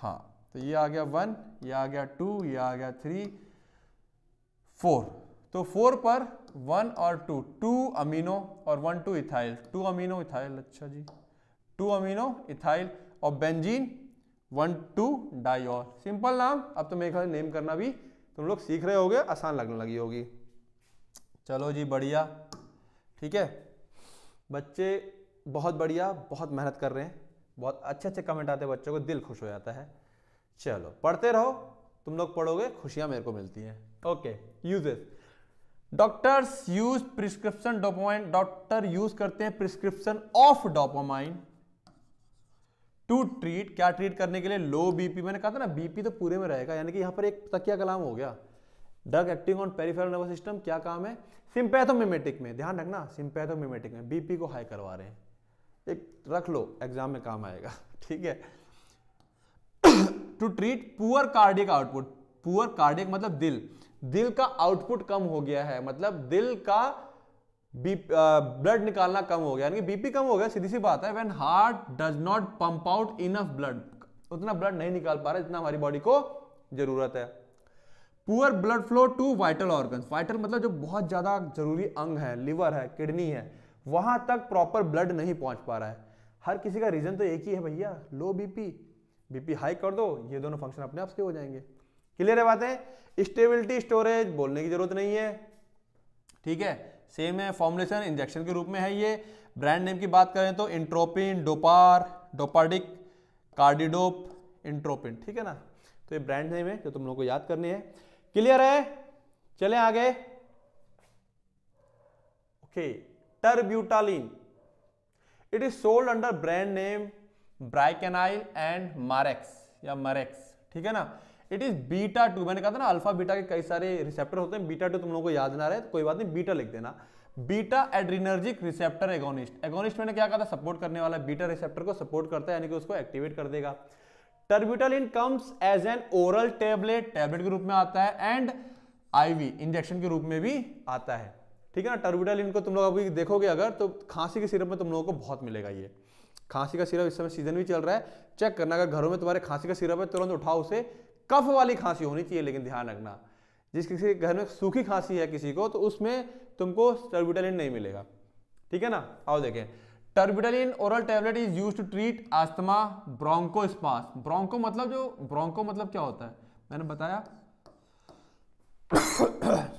हाँ तो ये आ गया वन ये आ गया टू ये आ गया थ्री फोर तो फोर पर वन और टू टू अमीनो और one two ethyl two amino ethyl अच्छा जी टू अमीनो इथाइल और benzene one two diol simple नाम अब तो मेरे ख्याल नेम करना भी तुम लोग सीख रहे होगे आसान लगने लगी होगी चलो जी बढ़िया ठीक है बच्चे बहुत बढ़िया बहुत मेहनत कर रहे हैं बहुत अच्छे अच्छे कमेंट आते हैं बच्चों को दिल खुश हो जाता है चलो पढ़ते रहो तुम लोग पढ़ोगे खुशियाँ मेरे को मिलती हैं okay uses doctors use prescription dopamine doctor use करते हैं prescription of dopamine to treat क्या ट्रीट करने के लिए लो बीपी मैंने कहा था ना बीपी तो पूरे में रहेगा यानी कि यहाँ पर एक तकिया कलाम हो गया drug acting on peripheral nervous system क्या काम है सिम्पैथोमिमेटिक में ध्यान रखना सिम्पैथोमिमेटिक में बीपी को हाई करवा रहे हैं एक रख लो एग्जाम में काम आएगा ठीक है to treat poor cardiac output poor cardiac मतलब दिल दिल का आउटपुट कम हो गया है मतलब दिल का बी ब्लड uh, निकालना कम हो गया यानी बीपी कम हो गया सीधी सी बात है when heart does not pump out enough blood उतना ब्लड नहीं निकाल पा रहा जितना हमारी बॉडी को जरूरत है poor blood flow to vital organ vital मतलब जो बहुत ज़्यादा जरूरी अंग है लिवर है किडनी है वहां तक प्रॉपर ब्लड नहीं पहुंच पा रहा है हर किसी का रीज़न तो एक ही है भैया लो बीपी बीपी हाई कर दो ये दोनों फंक्शन अपने आप से हो जाएंगे क्लियर है बातें स्टेबिलिटी स्टोरेज बोलने की जरूरत नहीं है ठीक है सेम है फॉर्मुलेशन इंजेक्शन के रूप में है ये ब्रांड नेम की बात करें तो इंट्रोपिन डोपार डोपाडिक कार्डिडोप इंट्रोपिन ठीक है ना तो ये ब्रांड नेम है जो तुम लोगों को याद करनी है क्लियर है चले आगे okay terbutaline it is sold under brand name Bricanyl and Marex या मरेक्स ठीक है ना इट इज बीटा टू मैंने कहा था ना अल्फा बीटा के कई सारे रिसेप्टर होते हैं बीटा टू तुम लोगों को याद ना रहे तो कोई बात नहीं बीटा लिख देना beta adrenergic receptor agonist agonist मैंने क्या कहा था सपोर्ट करने वाला बीटा रिसेप्टर को सपोर्ट करता है यानी कि उसको एक्टिवेट कर देगा terbutaline comes as an oral tablet tablet के रूप में आता है एंड आईवी इंजेक्शन के रूप में भी आता है ठीक है ना टर्बिटलिन को तुम लोग अभी देखोगे अगर तो खांसी के सिरप में तुम लोगों को बहुत मिलेगा ये खांसी का सिरप इस समय सीजन भी चल रहा है चेक करना अगर घरों में तुम्हारे खांसी का सिरप है तुरंत उठाओ उसे कफ वाली खांसी होनी चाहिए लेकिन ध्यान रखना जिस किसी के घर में सूखी खांसी है किसी को तो उसमें तुमको टर्बिटलिन नहीं मिलेगा ठीक है ना आओ देखें terbutaline oral tablet is use to treat asthma bronchospasm broncho मतलब जो ब्रोंको मतलब क्या होता है मैंने बताया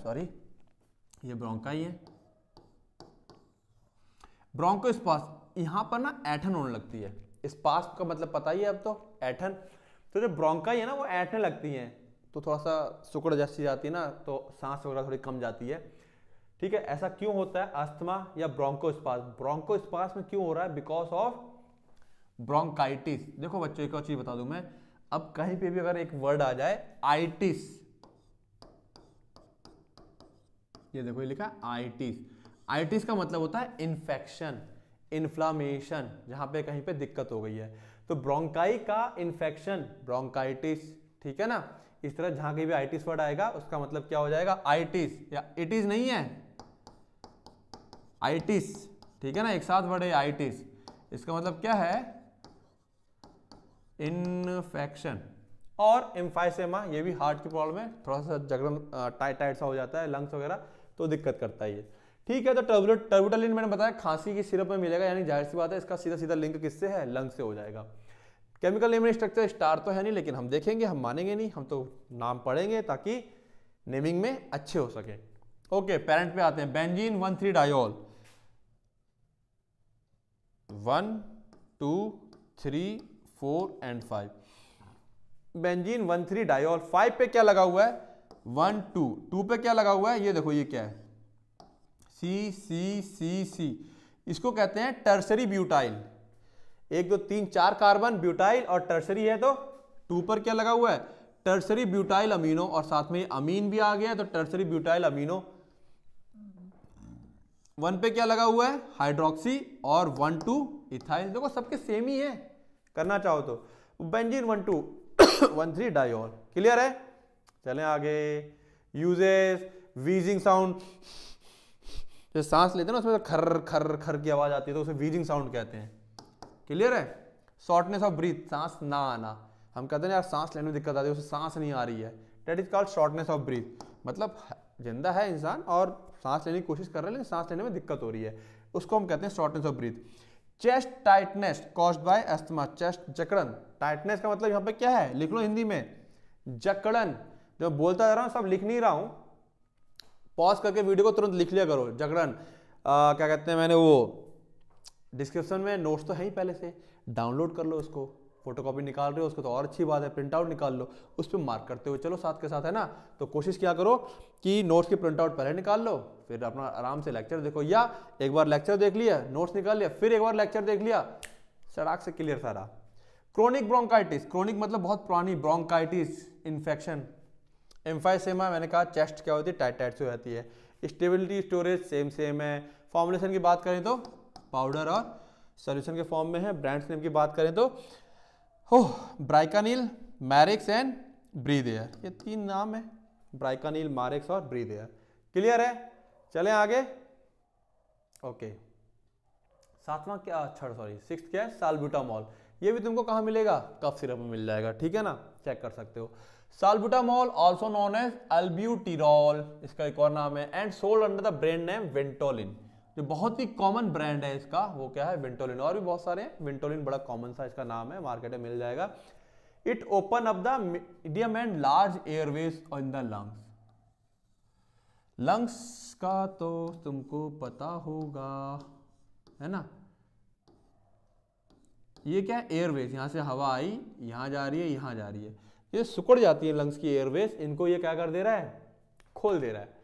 सॉरी ये ब्रोंका ही है ब्रोंको स्पास यहां पर ना एठन होने लगती है स्पास का मतलब पता ही है अब तो एठन तो जो ब्रोंकाई है ना वो ऐंठने लगती हैं तो थोड़ा सा सुकड़ जैसी जाती है ना तो सांस वगैरह थोड़ी कम जाती है ठीक है ऐसा क्यों होता है अस्थमा या ब्रोंको स्पास ब्रोंको स्पास में क्यों हो रहा है बिकॉज ऑफ ब्रोंकाइटिस देखो बच्चों एक और चीज बता दूं मैं अब कहीं पे भी अगर एक वर्ड आ जाए आइटिस ये देखो ये लिखा आइटिस आइटिस का मतलब होता है इन्फेक्शन इन्फ्लामेशन जहां पे कहीं पे दिक्कत हो गई है तो ब्रोंकाई का इन्फेक्शन ब्रोंकाइटिस ठीक है ना इस तरह जहां कहीं भी आईटिस वर्ड आएगा उसका मतलब क्या हो जाएगा आइटिस या इटिस नहीं है आईटिस ठीक है ना एक साथ वर्ड है आईटिस इसका मतलब क्या है इन्फेक्शन और एम्फाइसेमा ये भी हार्ट की प्रॉब्लम है थोड़ा सा जगड़न टाइट टाइट सा हो जाता है लंग्स वगैरह तो दिक्कत करता है ये ठीक है तो टर्बुलेट टर्बुटलिन मैंने बताया खांसी की सिरप में मिलेगा यानी जाहिर सी बात है इसका सीधा सीधा लिंक किससे है लंग से हो जाएगा केमिकल नेमिंग स्ट्रक्चर स्टार तो है नहीं लेकिन हम देखेंगे हम मानेंगे नहीं हम तो नाम पढ़ेंगे ताकि नेमिंग में अच्छे हो सके ओके पेरेंट पे आते हैं benzene one three diol one two three four and five benzene one three diol five पे क्या लगा हुआ है वन टू टू पे क्या लगा हुआ है ये देखो ये क्या है सी सी सी सी इसको कहते हैं टर्सरी ब्यूटाइल एक दो तीन चार कार्बन ब्यूटाइल और टर्सरी है तो टू पर क्या लगा हुआ है टर्सरी ब्यूटाइल अमीनो और साथ में अमीन भी आ गया तो टर्सरी ब्यूटाइल अमीनो वन पे क्या लगा हुआ है हाइड्रोक्सी और वन टू इथाइल देखो सबके सेम ही है करना चाहो तो benzene one two one three diol clear है चलें आगे यूजेस वीजिंग साउंड जो सांस लेते हैं ना उसमें खर खर खर की आवाज़ आती है तो उसे वीजिंग साउंड कहते हैं क्लियर है शॉर्टनेस ऑफ ब्रीथ सांस ना आना हम कहते हैं यार सांस लेने में दिक्कत आती है उसे सांस नहीं आ रही है that is called shortness of breath मतलब जिंदा है इंसान और सांस लेने की कोशिश कर रहे हैं लेकिन सांस लेने में दिक्कत हो रही है उसको हम कहते हैं shortness of breath chest tightness cause by asthma chest जकड़न टाइटनेस का मतलब यहाँ पे क्या है लिख लो हिंदी में जकड़न जो बोलता जा रहा हूँ सब लिख नहीं रहा हूँ पॉज करके वीडियो को तुरंत लिख लिया करो जगड़न क्या कहते हैं मैंने वो डिस्क्रिप्शन में नोट्स तो है ही पहले से डाउनलोड कर लो उसको फोटो कॉपी निकाल रहे हो उसको तो और अच्छी बात है प्रिंट आउट निकाल लो उस पर मार्क करते हुए चलो साथ के साथ है ना तो कोशिश क्या करो कि नोट्स की प्रिंट आउट पहले निकाल लो फिर अपना आराम से लेक्चर देखो या एक बार लेक्चर देख लिया नोट्स निकाल लिया फिर एक बार लेक्चर देख लिया सड़ाक से क्लियर सारा क्रोनिक ब्रोंकाइटिस क्रोनिक मतलब बहुत पुरानी ब्रोंकाइटिस इन्फेक्शन एम्फाइसेमा मैंने कहा चेस्ट क्या होती है टाइट टाइट से हो जाती है स्टेबिलिटी स्टोरेज सेम सेम है फॉर्मुलेशन की बात करें तो पाउडर और सोल्यूशन के फॉर्म में है ब्रांड्स नेम की बात करें तो हो Bricanyl Marex and Brethaire ये तीन नाम है ब्राइकानील मारिक्स और ब्रीद एयर क्लियर है चले आगे ओके सातवां क्या अच्छा सॉरी सिक्स क्या है सालबुटामॉल ये भी तुमको कहाँ मिलेगा कफ सिरप में मिल जाएगा ठीक है ना चेक कर सकते हो salbutamol also known as albuterol इसका एक और नाम है and sold under the brand name Ventolin जो बहुत ही कॉमन ब्रांड है इसका वो क्या है विंटोलिन और भी बहुत सारे विंटोलिन बड़ा कॉमन सा इसका नाम है मार्केट में मिल जाएगा it open up the medium and large airways in the lungs lungs का तो तुमको पता होगा है ना ये क्या है एयरवेज यहां से हवा आई यहां जा रही है यहां जा रही है ये सुकड़ जाती है लंग्स की एयरवेज इनको ये क्या कर दे रहा है खोल दे रहा है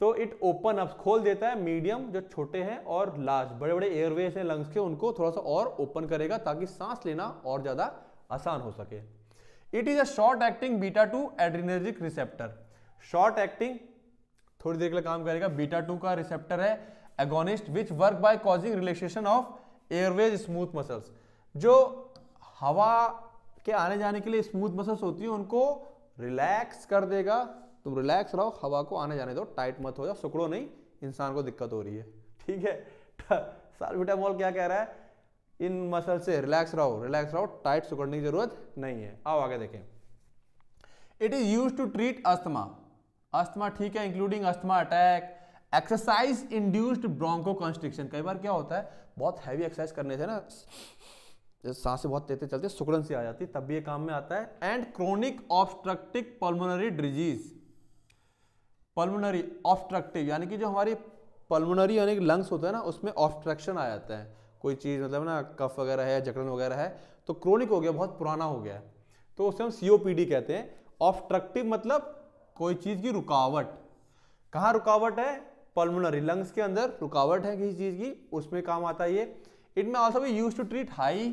तो इट ओपन अप खोल देता है मीडियम जो छोटे हैं और लार्ज बड़े बड़े एयरवेज हैं लंग्स के उनको थोड़ा सा और ओपन करेगा ताकि सांस लेना और ज़्यादा आसान हो सके it is a short acting beta two adrenergic receptor short acting थोड़ी देर के लिए काम करेगा बीटा टू का रिसेप्टर है agonist which work by causing relaxation of airways smooth muscles जो हवा के आने जाने के लिए स्मूथ मसल्स होती है उनको रिलैक्स कर देगा तुम रिलैक्स रहो हवा को आने जाने दो टाइट मत हो जाओ सुकड़ो नहीं इंसान को दिक्कत हो रही है ठीक है साल्विटामोल क्या कह रहा है इन मसल से रिलैक्स रहो रिलैक्स रहो टाइट सुकड़ने की जरूरत नहीं है आओ आगे देखें it is use to treat asthma asthma ठीक है including asthma attack exercise induced bronchoconstriction कई बार क्या होता है बहुत हैवी एक्सरसाइज करने से ना जैसे सांसें बहुत तेते चलती है सुकड़न से आ जाती है तब भी ये काम में आता है and chronic obstructive pulmonary disease pulmonary obstructive यानी कि जो हमारी पल्मोनरी यानी कि लंग्स होता है ना उसमें ऑब्स्ट्रक्शन आ जाता है कोई चीज़ मतलब ना कफ वगैरह है जकड़न वगैरह है तो क्रोनिक हो गया बहुत पुराना हो गया तो उसे हम सी कहते हैं ऑब्स्ट्रक्टिव मतलब कोई चीज़ की रुकावट कहाँ रुकावट है पल्मोनरी लंग्स के अंदर रुकावट है किसी चीज़ की उसमें काम आता है ये इट में ऑल्सो भी use to treat high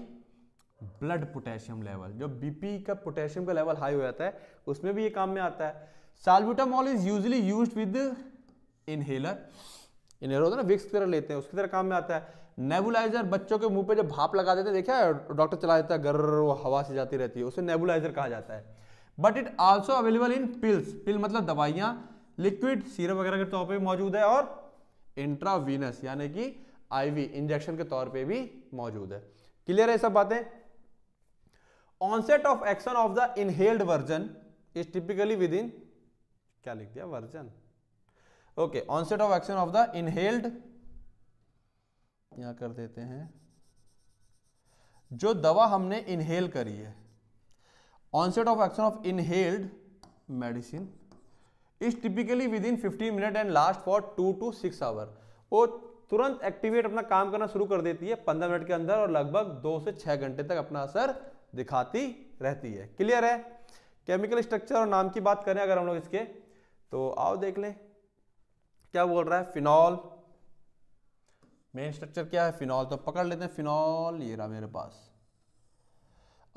blood potassium level जो बीपी का पोटेशियम का लेवल हाई हो जाता है उसमें भी ये काम में आता है salbutamol is usually use with inhaler inhaler होता है ना विक्स की तरह लेते हैं उसकी तरह काम में आता है नेबुलाइजर बच्चों के मुंह पे जब भाप लगा देते हैं देखा डॉक्टर चला देता है गर्र वो हवा से जाती रहती है उसे नेबुलाइजर कहा जाता है but it also available in pills pill मतलब दवाइयाँ लिक्विड सीरम वगैरह के तौर पर मौजूद है और इंट्रावीनस यानी कि आईवी इंजेक्शन के तौर पे भी मौजूद है क्लियर है सब बातें onset of action of the inhaled version is typically within क्या लिख दिया version okay onset of action of the inhaled यहां कर देते हैं जो दवा हमने इनहेल करी है onset of action of inhaled medicine is typically within fifteen minute and last for two to six hour वो तुरंत एक्टिवेट अपना काम करना शुरू कर देती है पंद्रह मिनट के अंदर और लगभग दो से छह घंटे तक अपना असर दिखाती रहती है क्लियर है केमिकल स्ट्रक्चर और नाम की बात करें अगर हम लोग इसके तो आओ देख लें क्या बोल रहा है फिनॉल मेन स्ट्रक्चर क्या है फिनॉल तो पकड़ लेते हैं फिनॉल ये रहा मेरे पास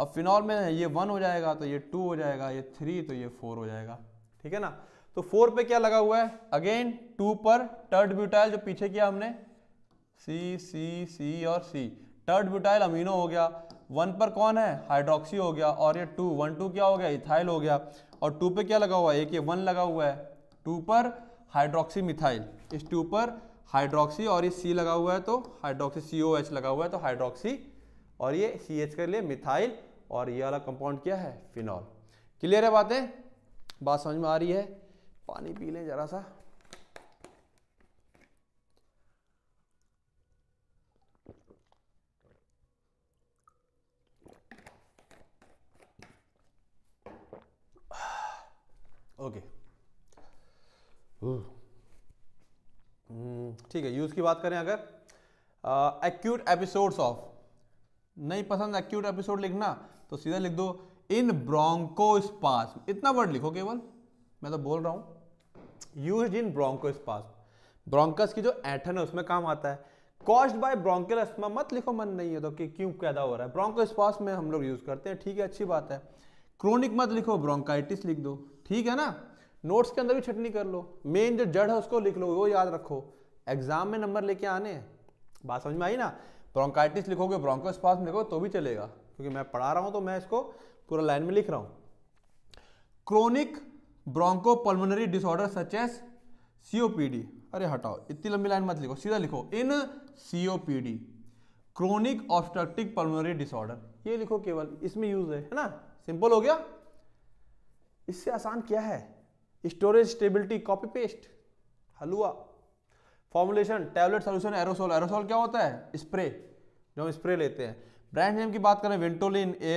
अब फिनॉल में ये वन हो जाएगा तो ये टू हो जाएगा ये थ्री तो ये फोर हो जाएगा ठीक है ना तो फोर पे क्या लगा हुआ है अगेन टू पर टर्ड ब्यूटाइल जो पीछे किया हमने सी सी सी और सी टर्ड ब्यूटाइल अमीनो हो गया वन पर कौन है हाइड्रोक्सी हो गया और ये टू वन टू क्या हो गया इथाइल हो गया और टू पे क्या लगा हुआ है एक ये वन लगा हुआ है टू पर हाइड्रोक्सी मिथाइल इस टू पर हाइड्रोक्सी और ये सी लगा हुआ है तो हाइड्रोक्सी सी ओ एच लगा हुआ है तो हाइड्रोक्सी और ये सी एच कर लिए मिथाइल और ये वाला कंपाउंड क्या है फिनॉल क्लियर है बातें बात समझ में आ रही है पानी पी लें जरा सा ओके hmm, ठीक है यूज़ की बात करें अगर एक्यूट एपिसोड्स ऑफ नहीं पसंद एक्यूट एपिसोड लिखना तो सीधा लिख दो इन ब्रोंको स्पास इतना वर्ड लिखो केवल मैं तो बोल रहा हूं use in bronchospasm bronchus की जो एठन है उसमें काम आता है कॉस्ड बाय ब्रोंकल अस्थमा मत लिखो मन नहीं है तो कि क्यों पैदा हो रहा है ब्रोंको स्पास में हम लोग यूज़ करते हैं ठीक है अच्छी बात है क्रोनिक मत लिखो ब्रोंकाइटिस लिख दो ठीक है ना नोट्स के अंदर भी छटनी कर लो मेन जो जड़ है उसको लिख लो वो याद रखो एग्जाम में नंबर लेके आने बात समझ में आई ना ब्रोंकाइटिस लिखोगे स्पास लिखोगे तो भी चलेगा क्योंकि मैं पढ़ा रहा हूं तो मैं इसको पूरा लाइन में लिख रहा हूं chronic bronchopulmonary disorder such as COPD अरे हटाओ इतनी लंबी लाइन मत लिखो सीधा लिखो in COPD chronic obstructive pulmonary disorder ये लिखो केवल इसमें यूज है है ना सिंपल हो गया इससे आसान क्या है स्टोरेज स्टेबिलिटी कॉपी पेस्ट हलवा formulation tablet solution aerosol aerosol क्या होता है स्प्रे जो हम स्प्रे लेते हैं ब्रांड नेम की बात करें Ventolin uh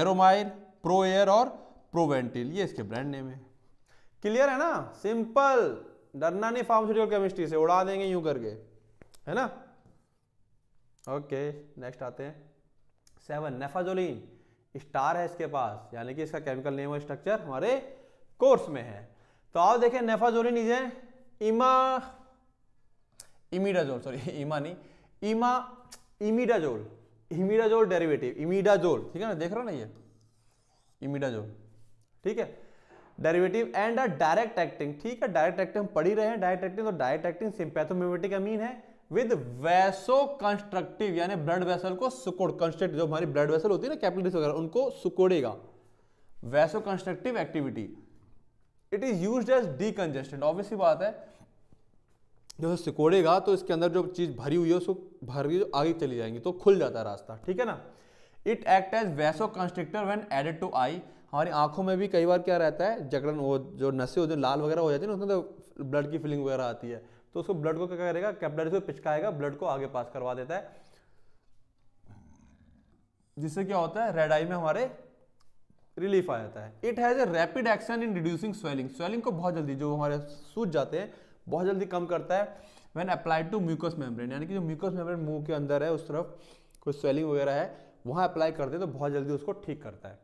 Airomir ProAir और प्रोवेंटिल ये इसके ब्रांड नेम है क्लियर है ना सिंपल डरना नहीं फार्मास्यूटिकल केमिस्ट्री से उड़ा देंगे यूं करके है ना ओके नेक्स्ट आते हैं सेवन नेफाजोलिन स्टार है इसके पास यानी कि इसका केमिकल नेम और स्ट्रक्चर हमारे कोर्स में है तो आप देखें naphazoline is ima imidazole sorry ima नहीं इमा इमिडाजोल इमिडाजोल डेरिवेटिव इमिडाजोल ठीक है ना देख रहा ना ये इमिडाजोल ठीक है derivative and a direct acting ठीक है डायरेक्ट एक्टिंग हम रहे हैं डायरेक्ट एक्टिंग तो डायरेक्ट एक्टिंग सिंपैथोमिमेटिक अमीन है विद वैसो कंस्ट्रक्टिव यानी ब्लड वेसल को सुकोड़ कंस्ट्रक्ट जो हमारी ब्लड वेसल होती है ना कैपिलरीज वगैरह उनको सुकोड़ेगा vaso constructive activity it is use as decongestant obviously बात है जो सिकोड़ेगा तो इसके अंदर जो चीज़ भरी हुई है उसको भर के आगे चली जाएंगी तो खुल जाता है रास्ता ठीक है ना it act as vaso constructor when added to eye हमारी आंखों में भी कई बार क्या रहता है जकड़न वो जो नसें जो लाल वगैरह हो जाती है ना उसमें तो ब्लड की फिलिंग वगैरह आती है तो उसको ब्लड को क्या करेगा कैपिलरी से पिचकाएगा ब्लड को आगे पास करवा देता है जिससे क्या होता है रेड आई में हमारे रिलीफ आ जाता है it has a rapid action in reducing swelling swelling को बहुत जल्दी जो हमारे सूज जाते हैं बहुत जल्दी कम करता है when applied to mucus membrane यानी कि जो म्यूकस मेम्ब्रेन मुंह के अंदर है उस तरफ कोई स्वेलिंग वगैरह है वहां अप्लाई करते हैं तो बहुत जल्दी उसको ठीक करता है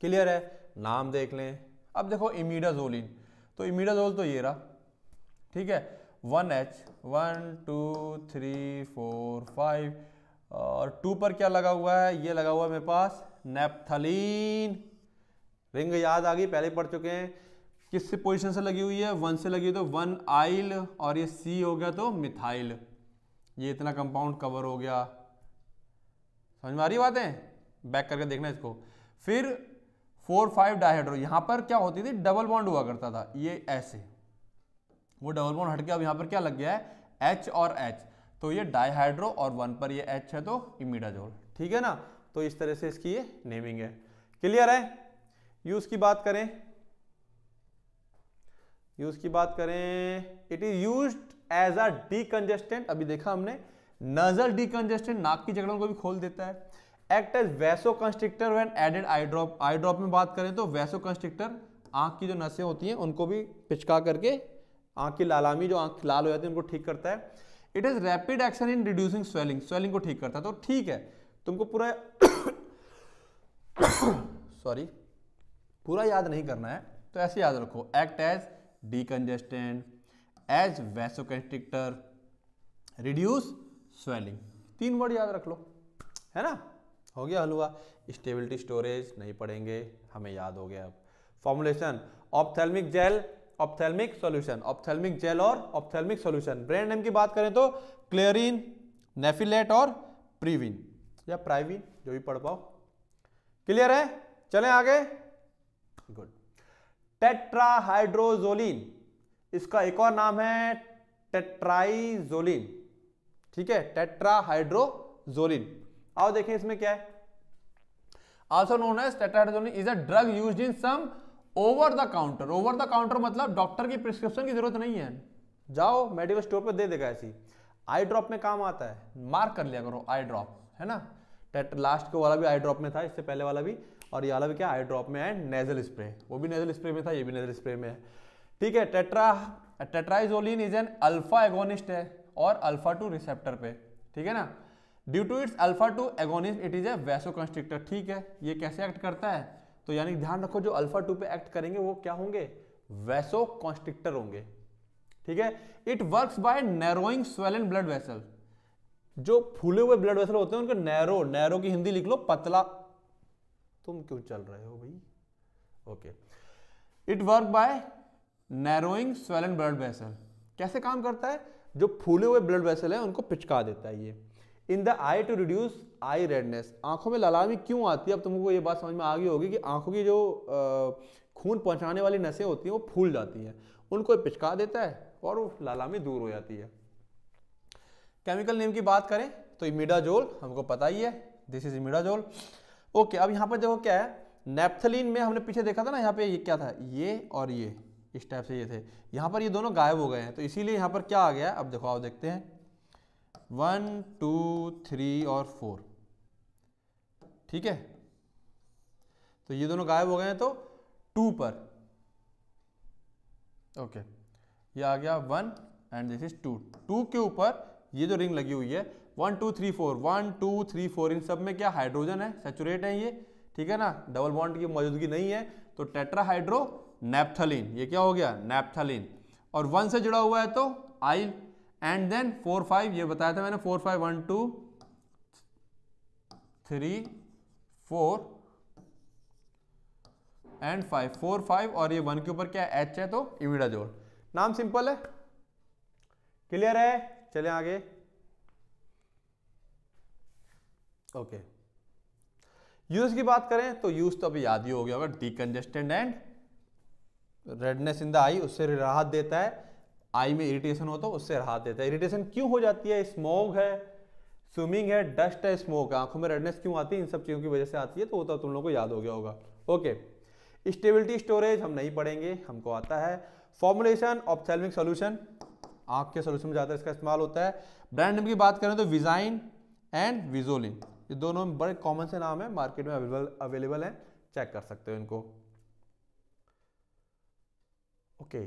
क्लियर है नाम देख लें अब देखो इमीडाजोलिन तो इमीडाजोल तो ये रहा ठीक है one H one two three four five और टू पर क्या लगा हुआ है ये लगा हुआ है मेरे पास नेपथलीन रिंग याद आ गई पहले पढ़ चुके हैं किस से पोजिशन से लगी हुई है वन से लगी हुई तो वन आइल और ये सी हो गया तो मिथाइल ये इतना कंपाउंड कवर हो गया समझ में आ रही बातें बैक करके देखना इसको फिर फोर फाइव डायहाइड्रो यहाँ पर क्या होती थी डबल बॉन्ड हुआ करता था ये ऐसे वो डबल बॉन्ड हट गया अब यहाँ पर क्या लग गया है एच और एच तो ये डाईहाइड्रो और वन पर ये एच है तो इमीडाजोल ठीक है ना तो इस तरह से इसकी ये नेमिंग है क्लियर है यूज की बात करें यूज की बात करें it is use as a decongestant अभी देखा हमने नजल डीकंजेस्टेंट नाक की जगड़ों को भी खोल देता है act as vasoconstrictor when added eye drop eye drop में बात करें तो वैसो कंस्ट्रिक्टर आंख की जो नसें होती हैं उनको भी पिचका करके आंख की लालामी जो आंख लाल हो जाती है उनको ठीक करता है it is rapid action in reducing swelling swelling को ठीक करता है तो ठीक है तुमको पूरा सॉरी पूरा याद नहीं करना है तो ऐसे याद रखो act as decongestant as vasoconstrictor reduce swelling तीन वर्ड याद रख लो है ना हो गया हलवा स्टेबिलिटी स्टोरेज नहीं पढ़ेंगे हमें याद हो गया अब formulation ophthalmic gel ophthalmic solution ophthalmic gel और ऑप्थेलमिक सॉल्यूशन ब्रांड नेम की बात करें तो क्लेरिन नेफिलेट और प्रीविन या प्राइविन जो भी पढ़ पाओ क्लियर है चले आगे गुड टेट्राहाइड्रोजोलिन इसका एक और नाम है टेट्राइजोलिन ठीक है टेट्राहाइड्रोजोलिन आओ देखें इसमें क्या है also known as tetrahydrozoline is a drug used in some over the counter over the counter मतलब डॉक्टर की प्रिस्क्रिप्शन की जरूरत नहीं है जाओ मेडिकल स्टोर पर दे देगा ऐसी आई ड्रॉप में काम आता है मार्क कर लिया करो आई ड्रॉप है ना टेट लास्ट को वाला भी आई ड्रॉप में था इससे पहले वाला भी और ये वाला भी क्या आई ड्रॉप में एंड नेजल स्प्रे वो भी नेजल स्प्रे में था ये भी नेजल स्प्रे में है ठीक है tetra tetryzoline is an alpha agonist है और अल्फा टू रिसेप्टर पे ठीक है ना due to its alpha two agonist it is a vasoconstrictor ठीक है ये कैसे एक्ट करता है तो यानी ध्यान रखो जो अल्फा टू पे एक्ट करेंगे वो क्या होंगे वैसो कॉन्स्ट्रिक्टर होंगे ठीक है it works by narrowing swollen blood vessel जो फूले हुए ब्लड वेसल होते हैं उनके नैरो नैरो की हिंदी लिख लो पतला तुम क्यों चल रहे हो भाई okay it work by narrowing swollen blood vessel कैसे काम करता है जो फूले हुए ब्लड वेसल है उनको पिचका देता है ये in the eye to reduce eye redness आंखों में लालामी क्यों आती है अब तुमको ये बात समझ में आ गई होगी कि आंखों की जो खून पहुंचाने वाली नसें होती हैं वो फूल जाती हैं उनको पिचका देता है और वो लालामी दूर हो जाती है केमिकल नेम की बात करें तो इमिडाजोल हमको पता ही है दिस इज इमिडाजोल ओके अब यहाँ पर देखो क्या है नेप्थलिन में हमने पीछे देखा था ना यहाँ पे ये क्या था ये और ये इस टाइप से ये थे यहाँ पर ये दोनों गायब हो गए हैं तो इसीलिए यहाँ पर क्या आ गया अब देखो आप देखते हैं वन टू थ्री और फोर ठीक है तो ये दोनों गायब हो गए हैं तो टू पर ओके ये आ गया one and this is two two के ऊपर ये जो रिंग लगी हुई है one two three four one two three four इन सब में क्या हाइड्रोजन है सेचुरेट है ये ठीक है ना डबल बॉन्ड की मौजूदगी नहीं है तो टेट्राहाइड्रो नेपथलिन ये क्या हो गया नेपथलिन और वन से जुड़ा हुआ है तो I and then four five ये बताया था मैंने four five one two three four and five four five और ये वन के ऊपर क्या एच है तो जोड़ नाम सिंपल है क्लियर है चले आगे ओके okay. यूज की बात करें तो यूज तो अभी याद ही हो गया होगा decongestant and redness in the eye उससे राहत देता है आई में इरिटेशन हो तो उससे राहत देता है इरिटेशन क्यों हो जाती है स्मोग है स्विमिंग है डस्ट है स्मोक है आंखों में रेडनेस क्यों आती है इन सब चीज़ों की वजह से आती है तो वो तो तुम लोग को याद हो गया होगा ओके स्टेबिलिटी स्टोरेज हम नहीं पढ़ेंगे हमको आता है फॉर्मुलेशन ऑफ सेल्विंग सोल्यूशन आंख के सोल्यूशन में ज़्यादा इसका इस्तेमाल होता है ब्रांड नेम की बात करें तो विजाइन एंड विजोलिन ये दोनों बड़े कॉमन से नाम है मार्केट में अवेलेबल अवेलेबल हैं चेक कर सकते हो इनको ओके okay.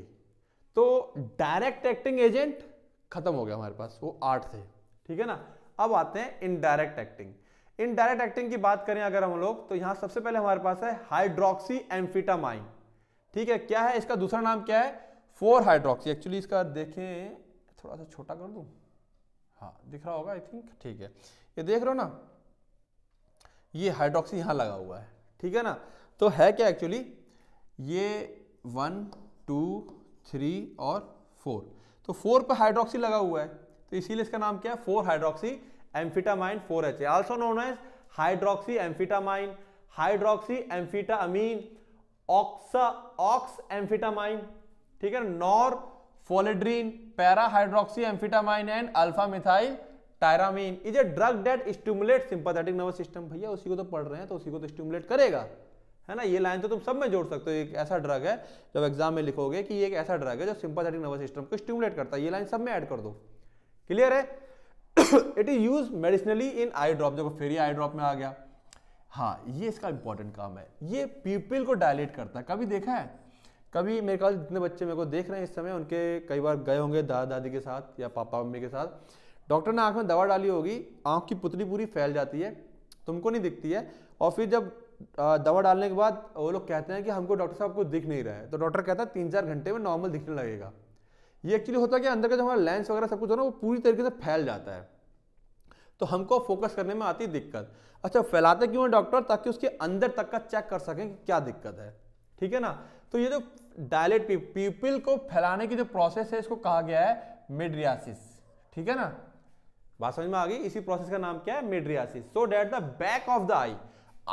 तो डायरेक्ट एक्टिंग एजेंट खत्म हो गया हमारे पास वो आठ थे ठीक है ना अब आते हैं इनडायरेक्ट एक्टिंग इनडायरेक्ट एक्टिंग की बात करें अगर हम लोग तो यहां सबसे पहले हमारे पास है हाइड्रोक्सी एम्फिटामाइन ठीक है क्या है इसका दूसरा नाम क्या है फोर हाइड्रोक्सी एक्चुअली इसका देखें थोड़ा सा छोटा कर दू हाँ दिख रहा होगा आई थिंक ठीक है ये देख रहे हो ना ये हाइड्रोक्सी यहां लगा हुआ है ठीक है ना तो है क्या एक्चुअली ये वन टू थ्री और फोर तो फोर पर हाइड्रोक्सी लगा हुआ है तो इसीलिए इसका नाम क्या है four hydroxy amphetamine four H also known as hydroxy amphetamine hydroxy amphetamine oxa ox amphetamine ठीक है norpholedrine para hydroxy amphetamine and alpha methyl tyramine is a drug that stimulate sympathetic nervous system भैया उसी को तो पढ़ रहे हैं तो उसी को तो स्टिमुलेट करेगा है ना ये लाइन तो तुम सब में जोड़ सकते हो एक ऐसा ड्रग है जब एग्जाम में लिखोगे कि ये एक ऐसा ड्रग है जो सिंपथेटिक नर्वस सिस्टम को स्टिमुलेट करता है ये लाइन सब में ऐड कर दो क्लियर है it is use medicinally in eye drop देखो फेरी आई ड्रॉप में आ गया हाँ ये इसका इंपॉर्टेंट काम है ये पीपल को डायलेट करता है कभी देखा है कभी मेरे ख्याल जितने बच्चे मेरे को देख रहे हैं इस समय उनके कई बार गए होंगे दादा दादी के साथ या पापा मम्मी के साथ डॉक्टर ने आंख में दवा डाली होगी आंख की पुतली पूरी फैल जाती है तुमको नहीं दिखती है और फिर जब दवा डालने के बाद वो लोग कहते हैं कि हमको डॉक्टर साहब को दिख नहीं रहा है तो डॉक्टर कहता है तीन चार घंटे में नॉर्मल दिखने लगेगा ये एक्चुअली होता है कि अंदर का जो हमारा लेंस वगैरह सब कुछ हो ना वो पूरी तरीके से फैल जाता है तो हमको फोकस करने में आती दिक्कत अच्छा फैलाते क्यों है डॉक्टर ताकि उसके अंदर तक का चेक कर सकें कि क्या दिक्कत है ठीक है ना तो ये जो डायलेट पीपल को फैलाने की जो प्रोसेस है इसको कहा गया है मिड्रियासिस ठीक है ना बात समझ में आ गई इसी प्रोसेस का नाम क्या है mydriasis so that the back of the eye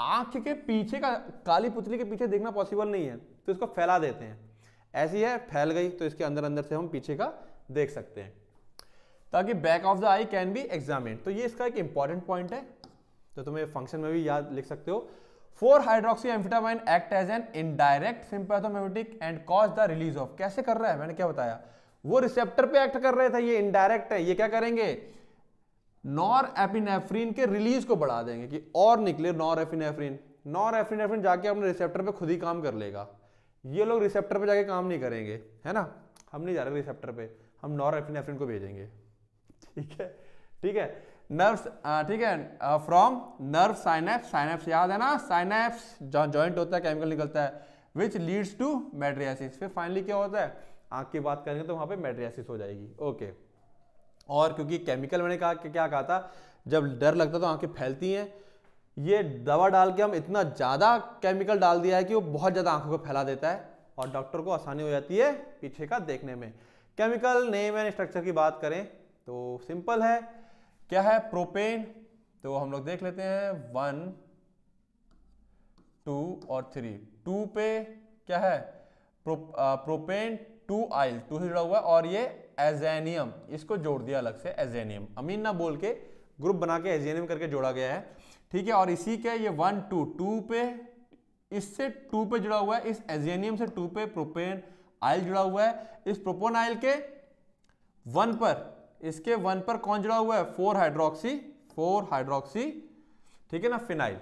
आंख के पीछे का काली पुतली के पीछे देखना पॉसिबल नहीं है तो इसको फैला देते हैं ऐसी है फैल गई तो इसके अंदर अंदर से हम पीछे का देख सकते हैं ताकि back of the eye can be examine तो ये इसका एक इंपॉर्टेंट पॉइंट है तो तुम ये फंक्शन में भी याद लिख सकते हो four hydroxy amphetamine act as an indirect sympathomimetic and cause the release of कैसे कर रहा है मैंने क्या बताया वो रिसेप्टर पे एक्ट कर रहे थे ये इनडायरेक्ट है ये क्या करेंगे नॉर एपिनेफ्रीन के रिलीज को बढ़ा देंगे कि और निकले नॉर एफिनेफ्रीन नॉर एफिनेफ्रीन जाके अपने रिसेप्टर पे खुद ही काम कर लेगा ये लोग रिसेप्टर पे जाके काम नहीं करेंगे है ना हम नहीं जा रहे रिसेप्टर पे हम नॉर को भेजेंगे ठीक है ठीक है नर्व्स ठीक है फ्रॉम नर्व साइनेप्स साइनेप्स याद है ना साइनेप्स जॉइंट होता है केमिकल निकलता है विच लीड्स टू मेड्रियासिस फिर फाइनली क्या होता है आँख की बात करेंगे तो वहाँ पे मेड्रियासिस हो जाएगी ओके और क्योंकि केमिकल मैंने कहा क्या कहा था जब डर लगता तो आँखें फैलती हैं ये दवा डाल के हम इतना ज़्यादा केमिकल डाल दिया है कि वो बहुत ज़्यादा आंखों को फैला देता है और डॉक्टर को आसानी हो जाती है पीछे का देखने में केमिकल नेम एंड स्ट्रक्चर की बात करें तो सिंपल है क्या है प्रोपेन तो हम लोग देख लेते हैं वन टू और थ्री टू पे क्या है pro, uh, propane two yl two से जुड़ा हुआ है और ये एजेनियम इसको जोड़ दिया अलग से एजेनियम अमीन ना बोल के ग्रुप बना के एजेनियम करके जोड़ा गया है ठीक है और इसी के ये वन टू टू पे इससे टू पे जुड़ा हुआ है इस एजेनियम से टू पे प्रोपेन आयल जुड़ा हुआ है इस प्रोपोन आयल के वन पर इसके वन पर कौन जुड़ा हुआ है फोर हाइड्रोक्सी फोर हाइड्रोक्सी ठीक है ना फिनाइल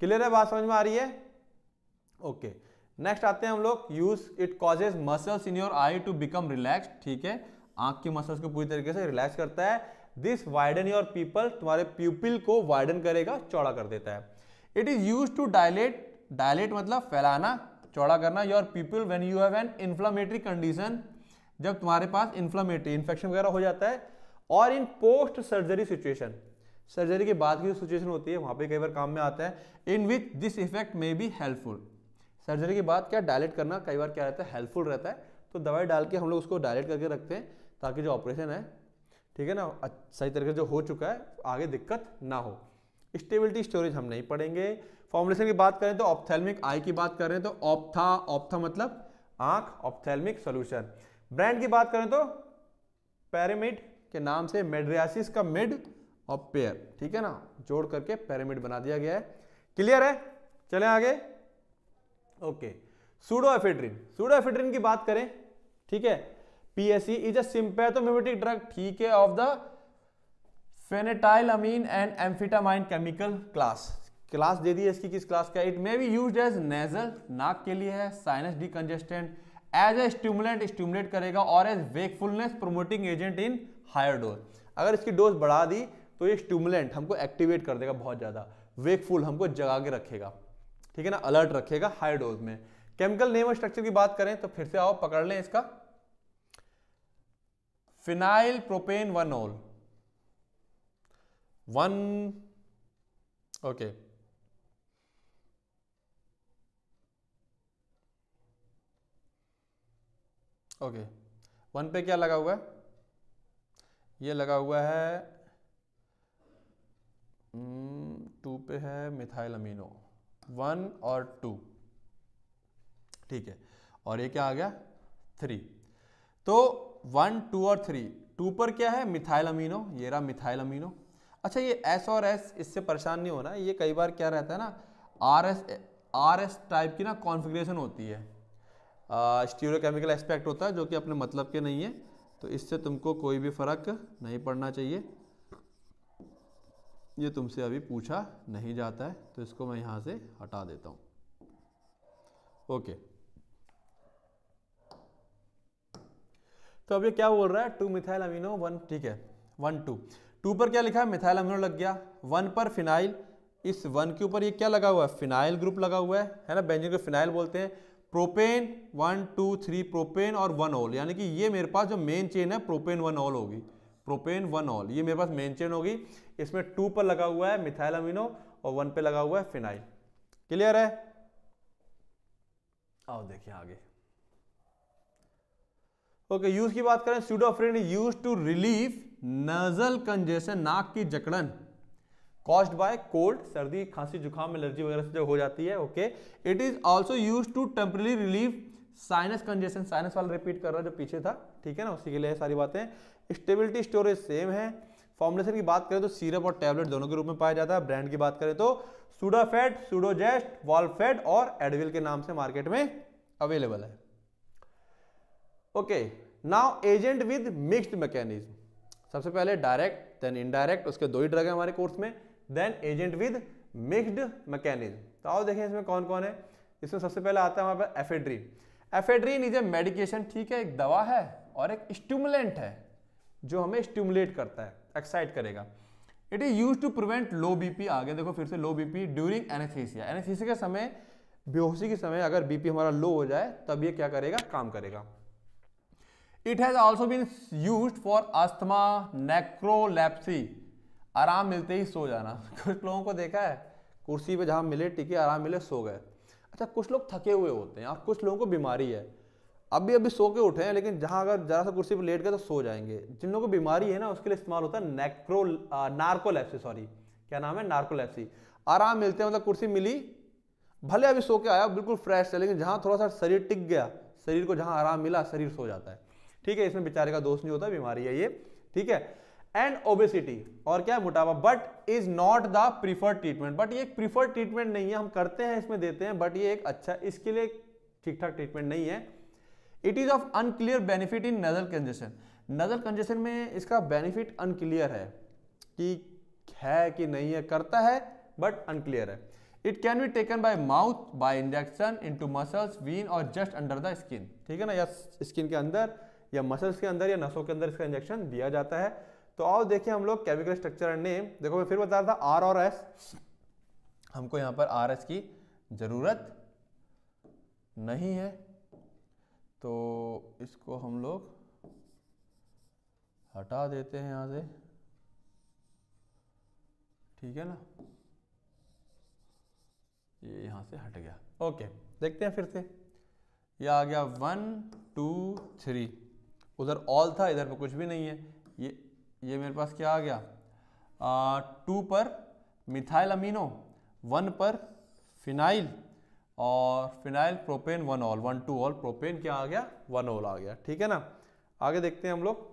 क्लियर है बात समझ में आ रही है ओके नेक्स्ट आते हैं हम लोग use it causes muscles in your eye to become relax ठीक है आंख की मसल्स को पूरी तरीके से रिलैक्स करता है दिस वाइडन योर पीपल तुम्हारे प्यूपिल को वाइडन करेगा चौड़ा कर देता है it is use to dilate dilate मतलब फैलाना चौड़ा करना your pupil when you have an inflammatory condition जब तुम्हारे पास इन्फ्लामेटरी इन्फेक्शन वगैरह हो जाता है और in post surgery situation surgery के बाद की जो सिचुएशन होती है वहाँ पे कई बार काम में आता है in which this effect may be helpful surgery के बाद क्या डायलेट करना कई बार क्या रहता है हेल्पफुल रहता है तो दवाई डाल के हम लोग उसको डायलेट करके रखते हैं ताकि जो ऑपरेशन है ठीक है ना सही तरीके से जो हो चुका है आगे दिक्कत ना हो स्टेबिलिटी स्टोरेज हम नहीं पढ़ेंगे फॉर्मुलेशन की बात करें तो ऑप्थेलमिक तो मतलब आई की बात करें तो ऑप्था ऑप्था मतलब आंख ऑप्थेलमिक सोल्यूशन ब्रांड की बात करें तो पैरामिड के नाम से मेड्रियासिस का मिड और पेयर ठीक है ना जोड़ करके पैरामिड बना दिया गया है क्लियर है चले आगे okay pseudoephedrine pseudoephedrine की बात करें ठीक है PSE is a sympathomimetic drug ठीक है of the phenethylamine and amphetamine chemical class class दे दी है इसकी किस क्लास का it may be use as nasal नाक के लिए है sinus decongestant as a stimulant stimulate करेगा और as wakefulness promoting agent in higher dose अगर इसकी डोज बढ़ा दी तो ये स्टूमुलेंट हमको एक्टिवेट कर देगा बहुत ज़्यादा वेकफुल हमको जगा के रखेगा ठीक है ना अलर्ट रखेगा हाई डोज में केमिकल नेम और स्ट्रक्चर की बात करें तो फिर से आओ पकड़ लें इसका phenyl propane one ol one okay okay one पे क्या लगा हुआ है ये लगा हुआ है टू हम्म, पे है मिथाइल अमीनो वन और टू ठीक है और ये क्या आ गया थ्री तो वन टू और थ्री टू पर क्या है मिथाइल अमीनो ये रहा मिथाइल अमीनो अच्छा ये एस और एस इससे परेशान नहीं होना ये कई बार क्या रहता है ना R S R S type की ना कॉन्फ़िगरेशन होती है स्टीरोकेमिकल एस्पेक्ट होता है जो कि अपने मतलब के नहीं है तो इससे तुमको कोई भी फ़र्क नहीं पड़ना चाहिए ये तुमसे अभी पूछा नहीं जाता है तो इसको मैं यहाँ से हटा देता हूँ ओके तो अब ये क्या बोल रहा है टू मिथाइल अमीनो वन ठीक है वन टू टू पर क्या लिखा है मिथाइल अमीनो लग गया वन पर फिनाइल इस वन के ऊपर ये क्या लगा हुआ है फिनाइल ग्रुप लगा हुआ है है ना बेंजीन को फिनाइल बोलते हैं propane one two three propane और वन ऑल यानी कि ये मेरे पास जो मेन चेन है प्रोपेन वन ऑल होगी प्रोपेन वन ऑल ये मेरे पास मेन चेन होगी इसमें टू पर लगा हुआ है मिथाइल अमीनो और वन पे लगा हुआ है फिनाइल क्लियर है आओ देखिए आगे ओके यूज की बात करें pseudoephedrine use to relieve nasal congestion नाक की जकड़न कॉस्ड बाय कोल्ड सर्दी खांसी जुकाम एलर्जी वगैरह से जो हो जाती है okay it is also use to temporarily relieve sinus congestion sinus वाला रिपीट कर रहा है जो पीछे था ठीक है ना उसी के लिए सारी बातें स्टेबिलिटी स्टोरेज सेम है फॉर्मुलेशन की बात करें तो सीरप और टैबलेट दोनों के रूप में पाया जाता है ब्रांड की बात करें तो सुडाफेट सुडोजेस्ट वॉल्फेट और एडविल के नाम से मार्केट में अवेलेबल है okay now agent with mixed mechanism सबसे पहले डायरेक्ट देन इनडायरेक्ट उसके दो ही ड्रग है हमारे कोर्स में then agent with mixed mechanism तो आओ देखें इसमें कौन कौन है इसमें सबसे पहले आता है हमारे पास ephedrine ephedrine is a medication ठीक है एक दवा है और एक स्टूमुलेंट है जो हमें स्टूमुलेट करता है एक्साइट करेगा it is use to prevent low BP आगे देखो फिर से low BP during anaesthesia anaesthesia के समय बेहोशी के समय अगर बीपी हमारा लो हो जाए तब ये क्या करेगा काम करेगा it has also been use for asthma narcolepsy आराम मिलते ही सो जाना कुछ लोगों को देखा है कुर्सी पे जहाँ मिले टिके आराम मिले सो गए अच्छा कुछ लोग थके हुए होते हैं और कुछ लोगों को बीमारी है अभी अभी सो के उठे हैं लेकिन जहाँ अगर ज़रा सा कुर्सी पर लेट गए तो सो जाएंगे जिन लोगों को बीमारी है ना उसके लिए इस्तेमाल होता है नेक्रो नार्कोलैप्सी सॉरी क्या नाम है नार्कोलैप्सी आराम मिलते हैं मतलब कुर्सी मिली भले अभी सो के आया बिल्कुल फ्रेश है लेकिन जहाँ थोड़ा सा शरीर टिक गया शरीर को जहाँ आराम मिला शरीर सो जाता है ठीक है इसमें बेचारे का दोष नहीं होता बीमारी है ये ठीक है एंड ओबेसिटी और क्या मोटापा but is not the preferred treatment but ये एक प्रीफर्ड ट्रीटमेंट नहीं है हम करते हैं इसमें देते हैं बट ये एक अच्छा इसके लिए ठीक ठाक ट्रीटमेंट नहीं है it is of unclear benefit in nasal congestion nasal congestion में इसका बेनिफिट अनक्लियर है कि है कि नहीं है करता है बट अनक्लियर है it can be taken by mouth by injection into muscles vein और जस्ट अंडर द स्किन ठीक है ना या स्किन के अंदर या मसल्स के अंदर या नसों के अंदर इसका इंजेक्शन दिया जाता है तो आओ देखिए हम लोग केमिकल स्ट्रक्चर एंड नेम देखो मैं फिर बता रहा था आर और एस हमको यहां पर आर एस की ज़रूरत नहीं है तो इसको हम लोग हटा देते हैं यहां से ठीक है ना ये यहां से हट गया ओके देखते हैं फिर से ये आ गया वन टू थ्री उधर ऑल था इधर पे कुछ भी नहीं है ये ये मेरे पास क्या आ गया आ, टू पर मिथाइल अमीनो वन पर फिनाइल और phenyl propane one ol one two ol propane क्या आ गया वन ऑल आ गया ठीक है ना आगे देखते हैं हम लोग